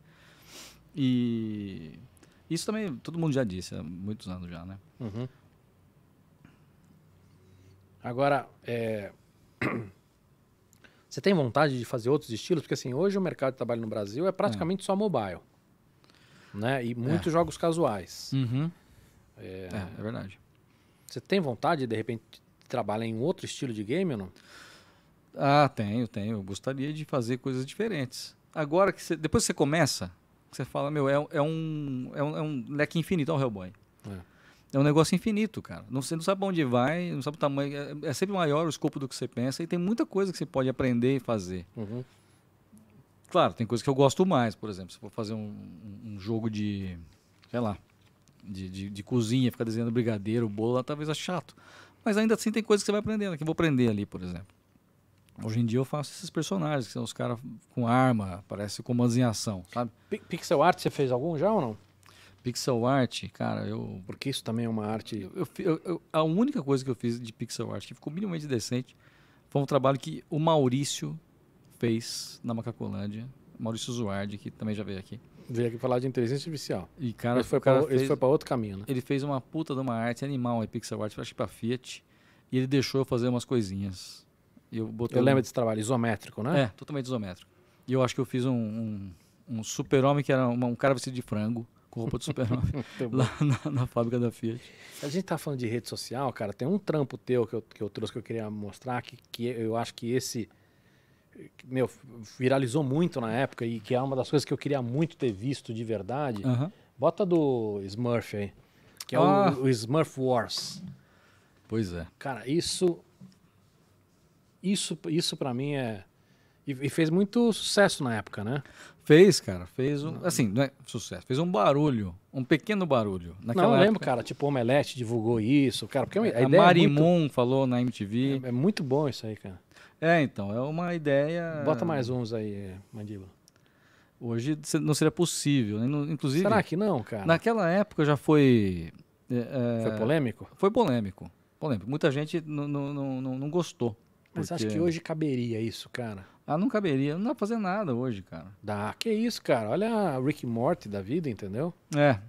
B: E isso também todo mundo já disse há muitos anos já, né? Uhum. Agora, é...
A: você tem vontade de fazer outros estilos? Porque assim, hoje o mercado de trabalho no Brasil é praticamente é. só mobile, né? E muitos é. jogos casuais. Uhum. É, é... é verdade.
B: Você tem vontade, de repente, de trabalhar em outro estilo de game ou não? Ah, tenho, tenho. Eu gostaria de fazer coisas diferentes. Agora que você... depois que você começa, que você fala, meu, é, é, um, é, um, é um leque infinito, ao Hellboy. É. é. um negócio infinito, cara. Não, você não sabe onde vai, não sabe o tamanho. É, é, sempre maior o escopo do que você pensa e tem muita coisa que você pode aprender e fazer. Uhum. Claro, tem coisa que eu gosto mais, por exemplo, se for fazer um, um jogo de, sei lá, de, de, de, cozinha, ficar desenhando brigadeiro, bolo, talvez é chato. Mas ainda assim tem coisas que você vai aprendendo, que eu vou aprender ali, por exemplo. Hoje em dia eu faço esses personagens, que são os caras com arma, parece comandos em ação, sabe? P pixel art você fez algum já ou não? Pixel art, cara, eu... Porque isso também é uma arte... Eu, eu, eu, a única coisa que eu fiz de pixel art que ficou minimamente decente foi um trabalho que o Maurício fez na Macacolândia. Maurício Zuardi, que também já veio aqui. Veio aqui falar de inteligência artificial. E cara, ele foi para outro caminho, né? Ele fez uma puta de uma arte animal, em pixel art, acho que pra Fiat. E ele deixou eu fazer umas coisinhas. Eu, botei... eu lembro desse trabalho, isométrico, né? É, totalmente isométrico. E eu acho que eu fiz um, um, um super-homem que era uma, um cara vestido de frango, com roupa de super-homem, lá na, na, fábrica da Fiat. A gente tá falando de rede
A: social, cara, tem um trampo teu que eu, que eu trouxe que eu queria mostrar, que, que eu acho que esse meu, viralizou muito na época e que é uma das coisas que eu queria muito ter visto de verdade. Uhum. Bota do Smurf aí, que é ah. o, o Smurf Wars. Pois é. Cara, isso isso, isso para mim é. E, e, fez muito sucesso na época, né? Fez, cara. Fez um. Assim, não é
B: sucesso. Fez um barulho. Um pequeno barulho. Naquela não, eu lembro, época... cara. Tipo, o Omelete divulgou isso. Cara, porque é a, é, a ideia. Marimun é muito... falou na MTV. É, é, muito bom isso aí, cara. É, então. É uma
A: ideia. Bota mais uns aí, é, Mandíbula.
B: Hoje não seria possível. Né? Inclusive. Será que não, cara? Naquela época já foi. É, foi polêmico? Foi polêmico. Polêmico. Muita gente não, não, não, não gostou. Mas acho que hoje caberia isso, cara? Ah, não caberia. Não dá pra fazer nada hoje, cara. Dá. Que isso, cara. Olha a Rick Morty
A: da vida, entendeu?
B: É.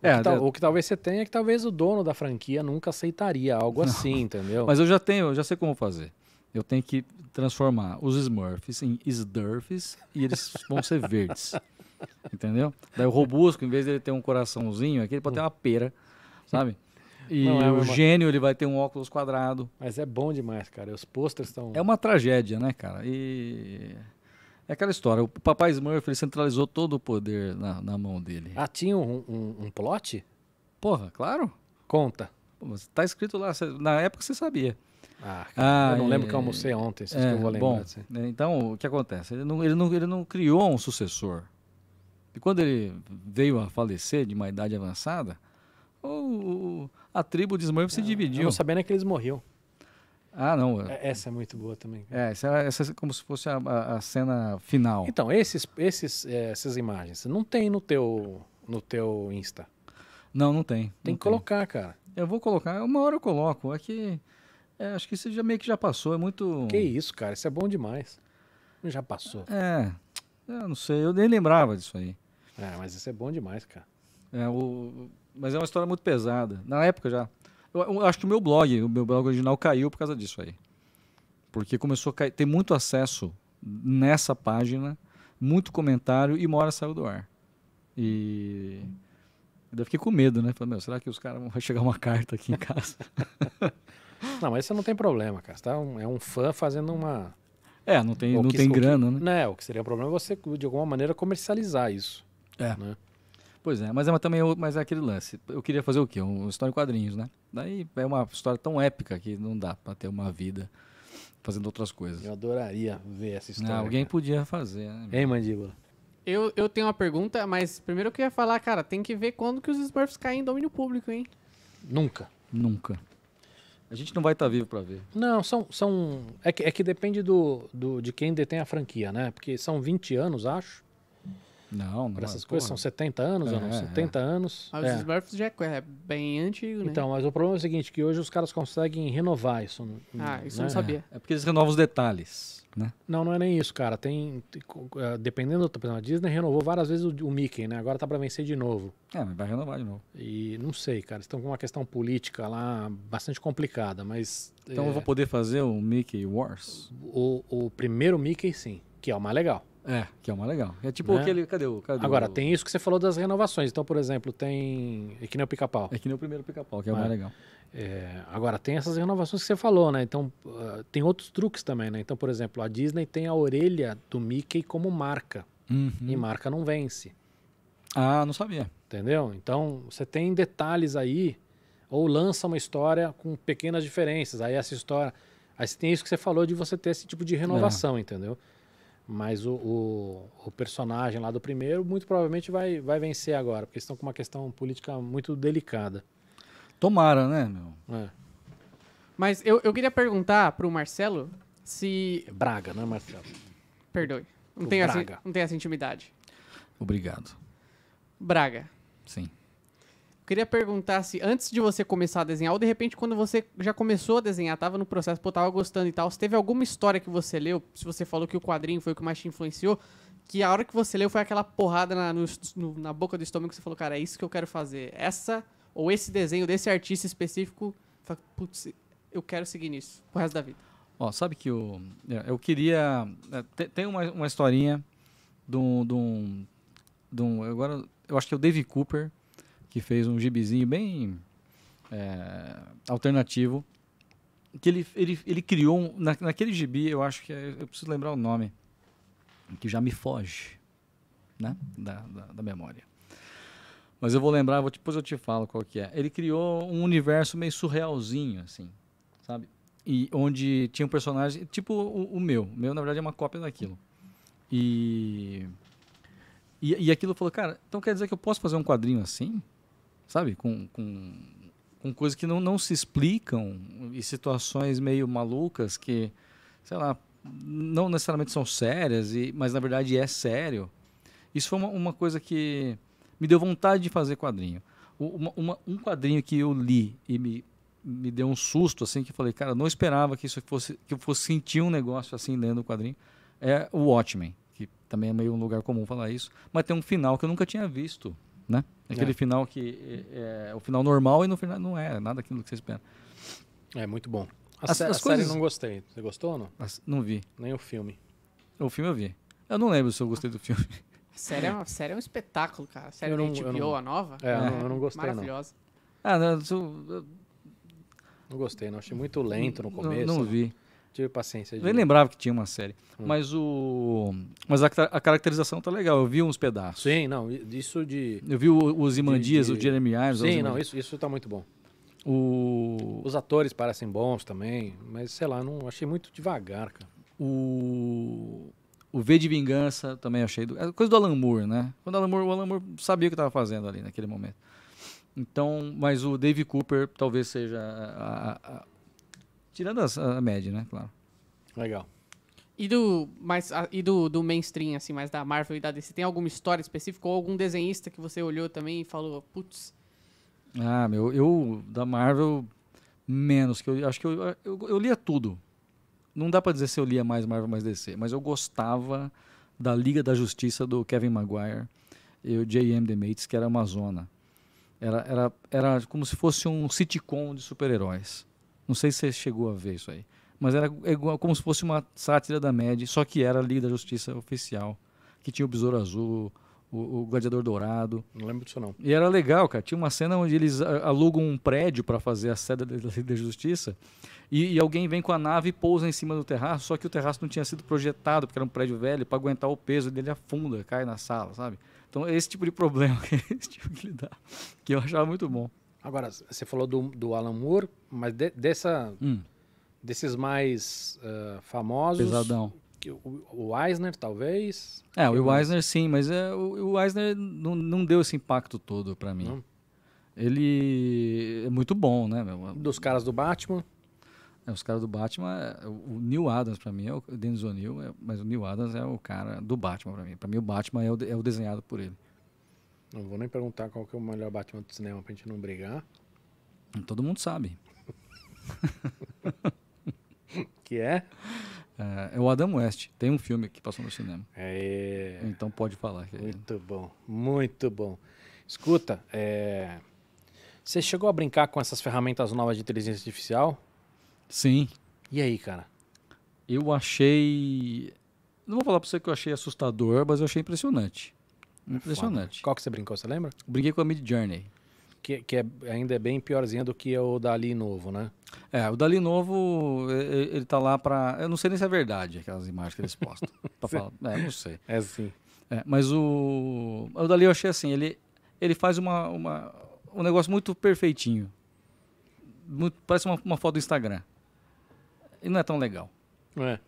B: O, é, que tal, o
A: que talvez você tenha é que talvez o dono da franquia nunca aceitaria algo não. assim, entendeu? Mas
B: eu já tenho, eu já sei como fazer. Eu tenho que transformar os Smurfs em Sdurfs e eles vão ser verdes. Entendeu? Daí o Robusto, em vez de ele ter um coraçãozinho aqui, é ele pode ter uma pera, sabe? E não, é o gênio, ele vai ter um óculos quadrado. Mas é bom demais, cara. Os posters estão. É uma tragédia, né, cara? E. É aquela história, o papai Smurf ele centralizou todo o poder na, na mão dele. Ah, tinha um, um, um plot? Porra, claro. Conta. Pô, tá escrito lá, na época você sabia. Ah, ah, eu não lembro é, que eu almocei ontem, se é, eu vou lembrar. Bom, assim. Né, então, o que acontece? Ele não, ele, não, ele não criou um sucessor. E quando ele veio a falecer de uma idade avançada, ou a tribo
A: de Smurf se ah, dividiu. Eu sabendo é que eles morriam.
B: Ah, não. É, é. Essa é muito boa também. É, essa, essa é como se fosse a, a cena final. Então, esses, esses, é, essas imagens, não
A: tem no teu, no teu Insta?
B: Não, não tem. Tem não que
A: tem. colocar, cara. Eu vou colocar, uma hora eu coloco. É que. É, acho que isso já meio que já passou, é muito. Que isso, cara, isso é bom demais. Já passou.
B: É. Eu não sei, eu nem lembrava disso aí.
A: É, mas isso é bom demais, cara.
B: É, o, mas é uma história muito pesada. Na época já. Eu, eu acho que o meu blog, o meu blog original caiu por causa disso aí. Porque começou a cair, tem muito acesso nessa página, muito comentário e uma hora saiu do ar. E eu fiquei com medo, né? Falei, meu, será que os caras vão chegar uma carta aqui em casa?
A: não, mas isso não tem problema, cara. tá um, é um fã fazendo uma.
B: É, não tem, não que, tem grana, que, né? né? O que seria um problema é você, de alguma maneira, comercializar isso. É. Né? Pois é, mas é também é mas é aquele lance. Eu queria fazer o quê? uma história em quadrinhos, né? Daí é uma história tão épica que não dá para ter uma vida fazendo outras coisas. Eu
C: adoraria
B: ver essa né, história. Não, alguém cara. podia fazer, né? Hein, mandíbula?
C: Eu, eu tenho uma pergunta, mas primeiro eu queria falar, cara, tem que ver quando que os Smurfs caem em domínio público, hein?
B: Nunca. Nunca. A gente não vai estar tá vivo para ver.
C: Não, são. são é, que, é que depende do,
A: do, de quem detém a franquia, né? Porque são 20 anos, acho.
C: Não, não. Para é. essas é, coisas porra. são
A: 70 anos, é, ou não? 70 é. é. anos. Ah, os
C: Smurfs já é bem antigo,
A: né? Então, mas o problema é o seguinte, que hoje os caras conseguem renovar isso. Ah, isso né? eu não né? sabia. É porque
B: eles renovam os detalhes, né?
A: Não, não é nem isso, cara. Tem, dependendo do a Disney renovou várias vezes o, o Mickey, né? Agora tá para vencer de novo. É, mas vai renovar de novo. E não sei, cara. Estão com uma questão política lá bastante complicada, mas... Então eu vou poder fazer o Mickey Wars? O, o primeiro Mickey, sim. Que é o mais legal.
B: É, que é uma legal.
A: É tipo né? aquele. Cadê
B: o. Cadê Agora, o... tem
A: isso que você falou das renovações. Então, por exemplo, tem. É que nem o pica-pau. É que nem o primeiro pica-pau, que é o mais é? legal. É, agora, tem essas renovações que você falou, né? Então, uh, tem outros truques também, né? Então, por exemplo, a Disney tem a orelha do Mickey como marca. Uhum. E marca não vence. Ah, não sabia. Entendeu? Então, você tem detalhes aí, ou lança uma história com pequenas diferenças. Aí essa história. Aí você tem isso que você falou de você ter esse tipo de renovação, é. entendeu? Mas o, o, o, personagem lá do primeiro, muito provavelmente vai, vai vencer agora, porque estão com uma questão política muito delicada. Tomara, né,
B: meu? É.
C: Mas eu, eu queria perguntar pro Marcelo se. Braga, né, Marcelo? Perdoe. Não, tem essa, não tem essa intimidade. Obrigado. Braga. Sim queria perguntar se antes de você começar a desenhar, ou de repente quando você já começou a desenhar, estava no processo, pô, tava gostando e tal, se teve alguma história que você leu, se você falou que o quadrinho foi o que mais te influenciou, que a hora que você leu foi aquela porrada na, no, no, na boca do estômago que você falou, cara, é isso que eu quero fazer. Essa, ou esse desenho desse artista específico, putz, eu quero seguir nisso pro resto da vida.
B: Ó, sabe que eu, é, eu queria... É, tem uma, uma historinha de um... De um, de um agora, eu acho que é o Dave Cooper, que fez um gibizinho bem é, alternativo. Que ele, ele, ele criou, um, na, naquele gibi, eu acho que é, eu preciso lembrar o nome, que já me foge né, da, da, da memória. Mas eu vou lembrar, vou, depois eu te falo qual que é. Ele criou um universo meio surrealzinho, assim, sabe? E onde tinha um personagem, tipo o, o meu. O meu, na verdade, é uma cópia daquilo. E, e, e aquilo falou, cara, então quer dizer que eu posso fazer um quadrinho assim? sabe, com, com, com coisas que não, não se explicam e situações meio malucas que, sei lá, não necessariamente são sérias, e, mas na verdade é sério. Isso foi uma, uma coisa que me deu vontade de fazer quadrinho. Uma, uma, um quadrinho que eu li e me, me deu um susto, assim, que eu falei, cara, não esperava que isso fosse, que eu fosse sentir um negócio assim lendo o quadrinho, é o Watchmen, que também é meio um lugar comum falar isso, mas tem um final que eu nunca tinha visto né? É. Aquele é. final que é, é, o final normal e no final não é nada aquilo que você espera. É muito bom. as, sé coisas... série não
A: gostei.
C: Você gostou ou não?
B: As, não vi. Nem o filme. O filme eu vi. Eu não lembro se eu gostei do filme. A série é,
C: uma, série é um espetáculo, cara. A série eu não, da HBO, não... a nova. É, Eu, não, é eu não gostei, Maravilhosa.
B: Não. Ah, não, eu, eu...
A: não gostei, não. Achei muito lento no começo. não né? vi. Tive paciência. Eu Nem lembrava
B: que tinha uma série. Hum. Mas
A: o.
B: Mas a, a, caracterização tá legal. Eu vi uns pedaços. Sim, não. Isso de. Eu vi o, os Imandias, de, de... o Jeremy Irons. Sim, não, isso,
A: isso tá muito bom.
B: O...
A: Os atores parecem bons também, mas sei lá, não achei muito devagar, cara.
B: O. O V de Vingança também achei. Do... É coisa do Alan Moore, né? Quando o Alan Moore, o Alan Moore sabia o que estava fazendo ali naquele momento. Então, mas o Dave Cooper talvez seja a, a, Tirando as, a, média, né? Claro. Legal.
C: E do, mas, e do, do mainstream, assim, mais da Marvel e da DC, tem alguma história específica ou algum desenhista que você olhou também e falou, putz.
B: Ah, meu, eu da Marvel, menos, que eu acho que eu, eu, eu lia tudo. Não dá para dizer se eu lia mais Marvel, mais DC, mas eu gostava da Liga da Justiça do Kevin Maguire e o J.M. DeMates, que era zona. Era, era, era como se fosse um sitcom de super-heróis. Não sei se você chegou a ver isso aí. Mas era igual, como se fosse uma sátira da MED, só que era ali da Justiça Oficial, que tinha o Besouro Azul, o, o, Gladiador Dourado. Não lembro disso, não. E era legal, cara. Tinha uma cena onde eles alugam um prédio para fazer a sede da Liga da Justiça e, e, alguém vem com a nave e pousa em cima do terraço, só que o terraço não tinha sido projetado, porque era um prédio velho, para aguentar o peso dele afunda, cai na sala, sabe? Então é esse tipo de problema que eles tinham que lidar, que eu achava muito bom.
A: Agora, você falou
B: do, do Alan Moore,
A: mas de, dessa, hum. desses mais uh, famosos. Pesadão. Que, o, o Eisner, talvez.
B: É, o Eisner sim, mas é, o, o Eisner não, não deu esse impacto todo para mim. Não. Ele é muito bom, né, meu? Dos caras do Batman. É, os caras do Batman, é, o Neil Adams para mim é o Denis O'Neill, é, mas o Neil Adams é o cara do Batman para mim. Para mim o Batman é o, é o desenhado por ele.
A: Não vou nem perguntar qual que é o melhor Batman do cinema pra gente não brigar.
B: Todo mundo sabe. que é? é? é? o Adam West. Tem um filme que passou no cinema. É... Então pode falar. Que... É muito bom, muito
A: bom. Escuta, é... você chegou a brincar com essas ferramentas novas de
B: inteligência artificial? Sim. E aí, cara? Eu achei. Não vou falar pra você que eu achei assustador, mas eu achei impressionante. É Impressionante. Qual
A: que você brincou, você lembra?
B: Brinquei com a Mid Journey.
A: Que, que é, ainda é bem piorzinha do que o Dali
B: novo, né? É, o Dali novo, ele, ele tá lá para, eu não sei nem se é verdade aquelas imagens que eles postam. pra falar, é, não sei. É sim. É, mas o, o Dali eu achei assim, ele ele faz uma, uma um negócio muito perfeitinho. Muito, parece uma, uma foto do Instagram. E não é tão legal. É.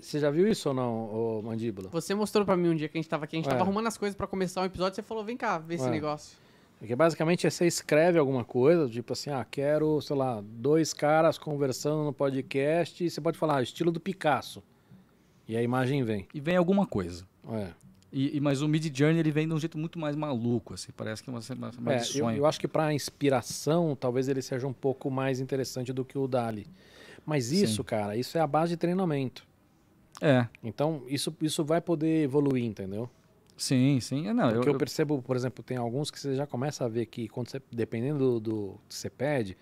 B: Você já viu isso ou não, Mandíbula?
C: Você mostrou para mim um dia que a gente tava aqui, a gente é. tava arrumando as coisas para começar um episódio, você falou, vem cá, vê é. esse negócio.
A: Porque é basicamente é você escreve alguma coisa, tipo assim, ah, quero, sei lá, dois caras conversando no podcast, e você pode falar, ah, estilo do Picasso.
B: E a imagem vem. E vem alguma coisa. É. E, e, mas o Mid Journey ele vem de um jeito muito mais maluco, assim, parece que é uma, uma, uma é, sonho. Eu, eu,
A: acho que para inspiração, talvez ele seja um pouco mais interessante do que o Dali. Mas isso, Sim. cara, isso é a base de treinamento. É. Então, isso, isso vai poder evoluir, entendeu?
B: Sim, sim.
A: É, não, Porque eu, eu percebo, por exemplo, tem alguns que você já começa a ver que, quando você, dependendo do, do que você pede,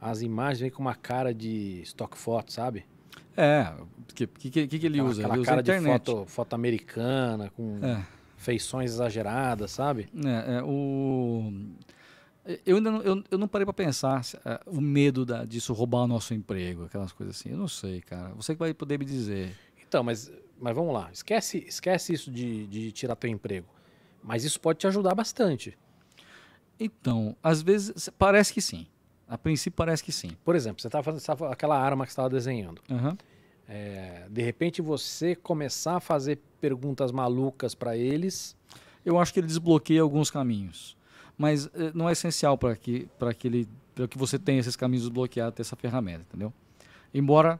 A: as imagens vêm com uma cara de stock foto, sabe?
B: É, o que, que, que, ele usa? Aquela ele usa cara de foto,
A: foto americana, com é. feições exageradas, sabe?
B: É, é, o... Eu ainda não, eu, eu não parei para pensar se, uh, o medo da, disso roubar o nosso emprego, aquelas coisas assim. Eu não sei, cara. Você que vai poder me dizer. Então,
A: mas, mas vamos lá. Esquece, esquece isso de, de tirar teu emprego. Mas isso pode te ajudar bastante. Então, às vezes parece que sim. A princípio parece que sim. Por exemplo, você estava tá fazendo tava, tá aquela arma que estava desenhando. Uhum. É, de repente você
B: começar a fazer perguntas malucas para eles. Eu acho que ele desbloqueia alguns caminhos. Mas eh, não é essencial para que, que, ele, que você tenha esses caminhos desbloqueados, ter essa ferramenta, entendeu? Embora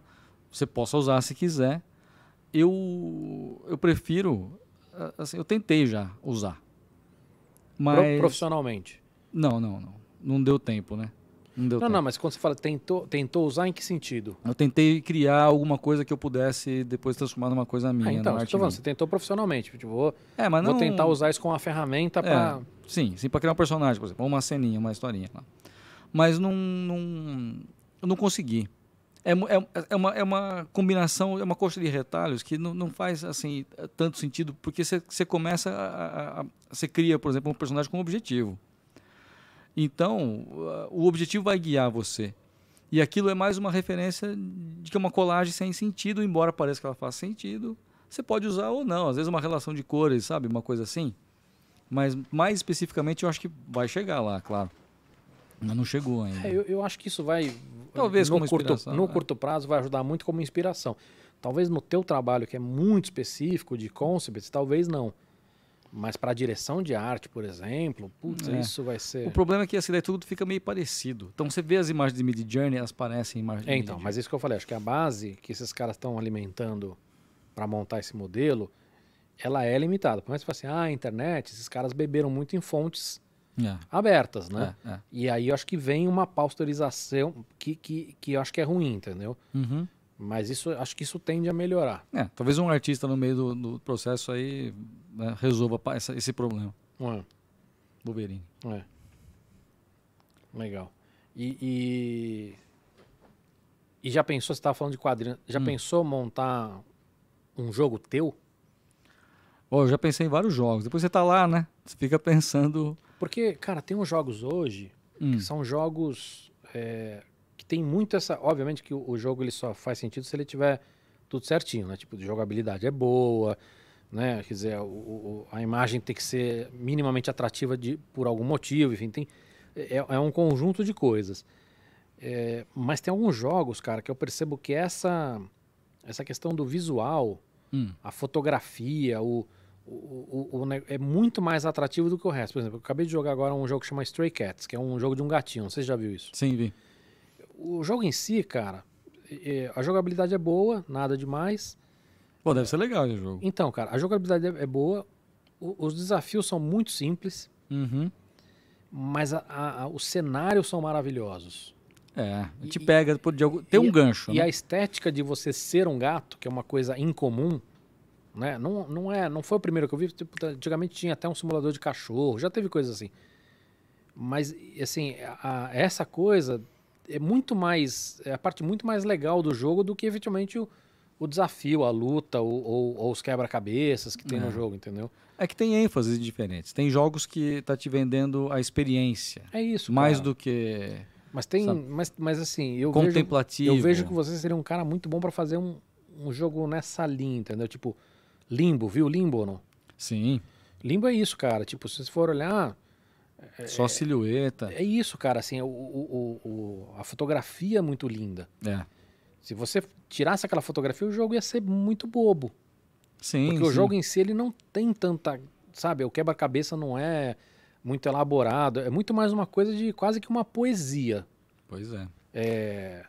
B: você possa usar se quiser, eu, eu prefiro. Assim, eu tentei já usar. Mas... Profissionalmente? Não, não, não. Não deu tempo, né? Não, deu não, tempo. não, mas quando você
A: fala tentou, tentou usar, em que sentido?
B: Eu tentei criar alguma coisa que eu pudesse depois transformar numa coisa minha. Ah, então, você, falando, você
A: tentou profissionalmente. Tipo, vou, é, mas não... vou tentar usar isso com uma ferramenta é, para.
B: Sim, sim, para criar um personagem, por exemplo, uma ceninha, uma historinha lá. Né? Mas não, não, eu não consegui é, é, é, uma, é uma combinação, é uma coxa de retalhos que não, não faz assim tanto sentido, porque você começa a, a. Você cria, por exemplo, um personagem com um objetivo. Então, o objetivo vai guiar você. E aquilo é mais uma referência de que é uma colagem sem sentido, embora pareça que ela faça sentido. Você pode usar ou não, às vezes é uma relação de cores, sabe? Uma coisa assim. Mas mais especificamente eu acho que vai chegar lá, claro. Não chegou ainda.
A: É, eu, eu, acho que isso vai. Talvez no, curto, no né? curto prazo vai ajudar muito como inspiração. Talvez no teu trabalho, que é muito específico de concepts, talvez não. Mas para direção de arte, por exemplo, putz, é. isso vai ser. O
B: problema é que assim, daí tudo fica meio parecido. Então você vê as imagens de Mid Journey, elas parecem imagens. É, então, mas isso que eu falei, acho que a base que esses caras estão alimentando
A: para montar esse modelo, ela é limitada. Por mais que você fale assim, ah, a internet, esses caras beberam muito em fontes é. abertas, né? É, é. E aí eu acho que vem uma pasteurização que, que, que eu acho que é ruim, entendeu? Uhum. Mas isso acho que isso tende a melhorar.
B: É, talvez um artista no meio do, do processo aí né, resolva essa, esse problema. É. Bobeirinho. É.
A: Legal. E, e, e, já pensou, você estava falando de quadrinhos, já hum. pensou montar
B: um jogo teu? Oh, eu já pensei em vários jogos. Depois você está lá, né? Você fica pensando porque, cara, tem uns jogos hoje hum. que são jogos é,
A: que tem muito essa. Obviamente que o, o, jogo ele só faz sentido se ele tiver tudo certinho, né? Tipo, de jogabilidade é boa, né? Quer dizer, o, o, a imagem tem que ser minimamente atrativa de, por algum motivo, enfim, tem, é, é um conjunto de coisas. É, mas tem alguns jogos, cara, que eu percebo que essa, essa questão do visual, hum. a fotografia, o, o, o, o, é muito mais atrativo do que o resto. Por exemplo, eu acabei de jogar agora um jogo que chama Stray Cats, que é um jogo de um gatinho. Você já viu isso. Sim, vi. O jogo em si, cara, é, a jogabilidade é boa, nada demais. Pô,
B: deve ser legal esse jogo.
A: Então, cara, a jogabilidade é, é boa, o, os desafios são muito simples, uhum. mas a, a, a, os cenários são maravilhosos.
B: É, te e, pega por de algum, tem e, um gancho. E né? a
A: estética de você ser um gato, que é uma coisa incomum, né? Não, não, é, não foi o primeiro que eu vi. Tipo, tá, antigamente tinha até um simulador de cachorro, já teve coisa assim. Mas, assim, a, essa coisa é muito mais. É a parte muito mais legal do jogo do que efetivamente o, o desafio, a luta ou, ou, ou os quebra-cabeças que tem é. no jogo, entendeu?
B: É que tem ênfases diferentes. Tem jogos que tá te vendendo a experiência. É isso. Mais cara. do que. Mas tem.
A: Mas, mas assim, eu Contemplativo. Vejo, eu vejo que você seria um cara muito bom para fazer um, um jogo nessa linha, entendeu? Tipo, Limbo, viu Limbo ou não? Sim. Limbo é isso, cara. Tipo, se você for olhar.
B: É, Só silhueta.
A: É isso, cara. Assim, o, o, o, a fotografia é muito linda. É. Se você tirasse aquela fotografia, o jogo ia ser muito bobo. Sim. Porque sim. o jogo em si ele não tem tanta. Sabe, o quebra-cabeça não é muito elaborado. É muito mais uma coisa de quase que uma poesia. Pois é. É.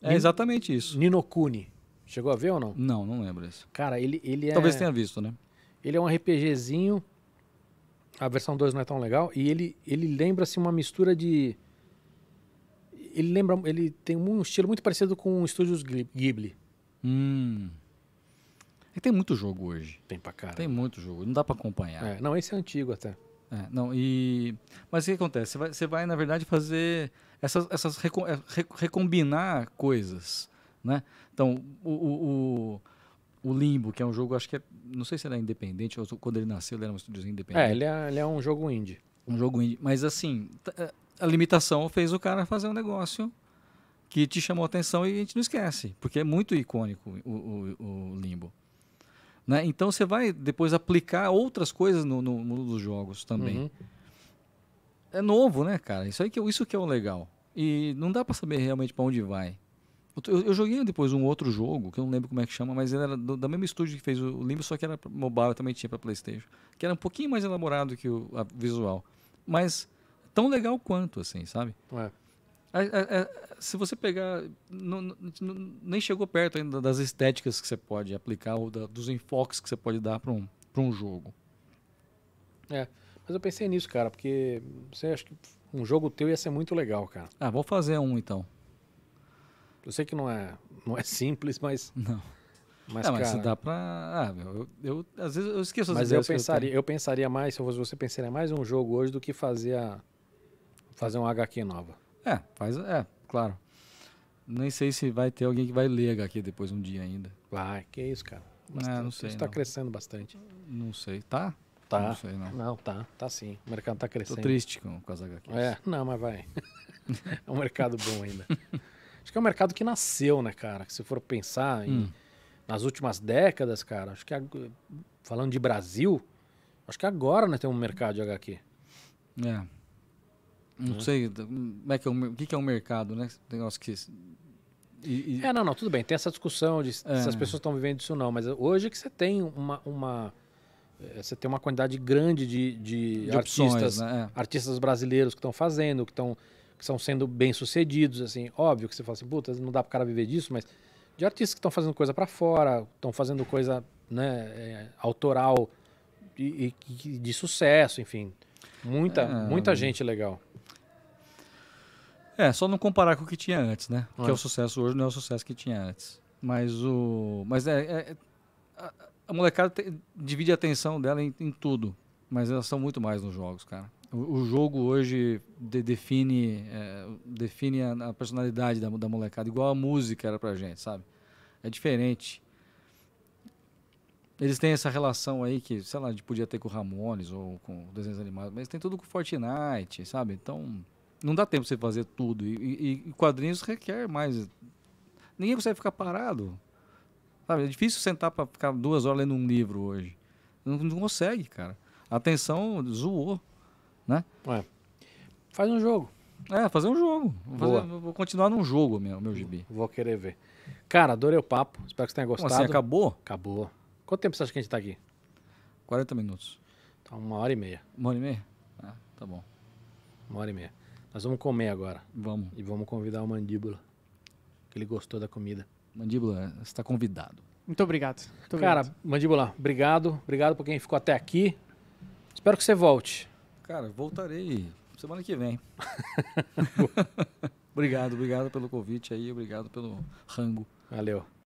A: É exatamente isso. Ninokuni. Chegou a ver ou não? Não, não lembro isso. Cara, ele, ele é. Talvez tenha visto, né? Ele é um RPGzinho. A versão 2 não é tão legal. E ele, ele lembra-se uma mistura de. Ele lembra. Ele tem um estilo muito parecido com o Estúdios Ghibli.
B: Hum. É e tem muito jogo hoje. Tem pra cara. Tem muito jogo. Não dá pra acompanhar. É, não, esse é antigo até. É, não, e... Mas o que acontece? Você vai, você vai na verdade, fazer essas, essas recom... É, recombinar coisas. Né? Então, o, o, o, Limbo, que é um jogo, acho que é, não sei se era é independente, ou quando ele nasceu ele era um estúdio independente. É ele, é, ele é um jogo indie. Um jogo indie. Mas assim, é, a limitação fez o cara fazer um negócio que te chamou a atenção e a gente não esquece, porque é muito icônico o, o, o Limbo. Né? Então você vai depois aplicar outras coisas no, no mundo dos jogos também. Uhum. É novo, né, cara? Isso, aí que, é isso que é o legal. E não dá para saber realmente para onde vai. Eu, eu, joguei depois um outro jogo, que eu não lembro como é que chama, mas era do, da mesma estúdio que fez o Limbo, só que era mobile, também tinha para PlayStation. Que era um pouquinho mais elaborado que o visual. Mas tão legal quanto, assim, sabe? É. A, a, a, se você pegar. Não, não, nem chegou perto ainda das estéticas que você pode aplicar ou da, dos enfoques que você pode dar para um, um jogo. É, mas eu
A: pensei nisso, cara, porque você acha que um jogo teu ia ser muito legal, cara.
B: Ah, vou fazer um então.
A: Eu sei que não é, não é simples, mas. Não. Mas, é, mas cara, dá pra. Ah, meu, eu, eu,
B: às vezes eu esqueço as Mas eu pensaria, eu,
A: eu, pensaria mais, se eu fosse você, pensaria mais um jogo hoje do que fazer, a, fazer um HQ nova.
B: É, faz. É, claro. Nem sei se vai ter alguém que vai ler HQ depois um dia ainda. Vai,
A: que isso, cara. É, bastante. É, não sei. Isso tá não. crescendo bastante. Não sei. Tá? Tá. Não sei, não. Não, tá. Tá sim. O mercado tá crescendo. Tô triste com, com as HQs. É, não, mas vai. é um mercado bom ainda. Acho que é um mercado que nasceu, né, cara? Se for pensar em, hum. nas últimas décadas, cara, acho que a, falando de Brasil, acho que agora né, tem um mercado de HQ.
B: É. Não né? sei hum, como é que é o, o que é um mercado, né? Negócio que. E,
A: e... É, não, não, tudo bem. Tem essa discussão de é. se as pessoas estão vivendo isso ou não, mas hoje é que você tem uma, uma eh, você tem uma quantidade grande de, de, de artistas, opções, né? É. artistas brasileiros que estão fazendo, que estão que estão sendo bem-sucedidos, assim. Óbvio que você fala assim, puta, não dá pro cara viver disso, mas de artistas que estão fazendo coisa para fora, estão fazendo coisa, né, é, autoral e, e, de sucesso, enfim. Muita, é... muita gente legal.
B: É, só não comparar com o que tinha antes, né? Porque é. o sucesso hoje não é o sucesso que tinha antes. Mas o... Mas é... é a, a, molecada te, divide a atenção dela em, em tudo. Mas elas são muito mais nos jogos, cara. O, jogo hoje de, define, é, define a, a personalidade da, da, molecada, igual a música era pra gente, sabe? É diferente. Eles têm essa relação aí que, sei lá, a gente podia ter com o Ramones ou com desenhos animados, mas tem tudo com Fortnite, sabe? Então, não dá tempo pra você fazer tudo. E, e, e quadrinhos requer mais. Ninguém consegue ficar parado. Sabe? É difícil sentar para ficar duas horas lendo um livro hoje. Não, não consegue, cara. A atenção zoou né? É. Faz um jogo. É, fazer um jogo. Vou, fazer, vou continuar
A: num jogo, meu, meu gibi. Vou querer ver. Cara, adorei o papo. Espero que você tenha gostado. Como assim, acabou? Acabou. Quanto tempo você acha que a gente tá aqui? 40 minutos. Então, uma hora e meia. Uma hora e meia? Ah, tá bom. Uma hora e meia. Nós vamos comer agora. Vamos. E vamos convidar o Mandíbula. Que ele gostou da comida. Mandíbula, você está convidado.
C: Muito obrigado. Muito
A: Cara, obrigado. Mandíbula, obrigado. Obrigado por quem ficou até aqui. Espero que você volte.
B: Cara, voltarei semana que vem. obrigado, obrigado pelo convite aí, obrigado pelo rango. Valeu.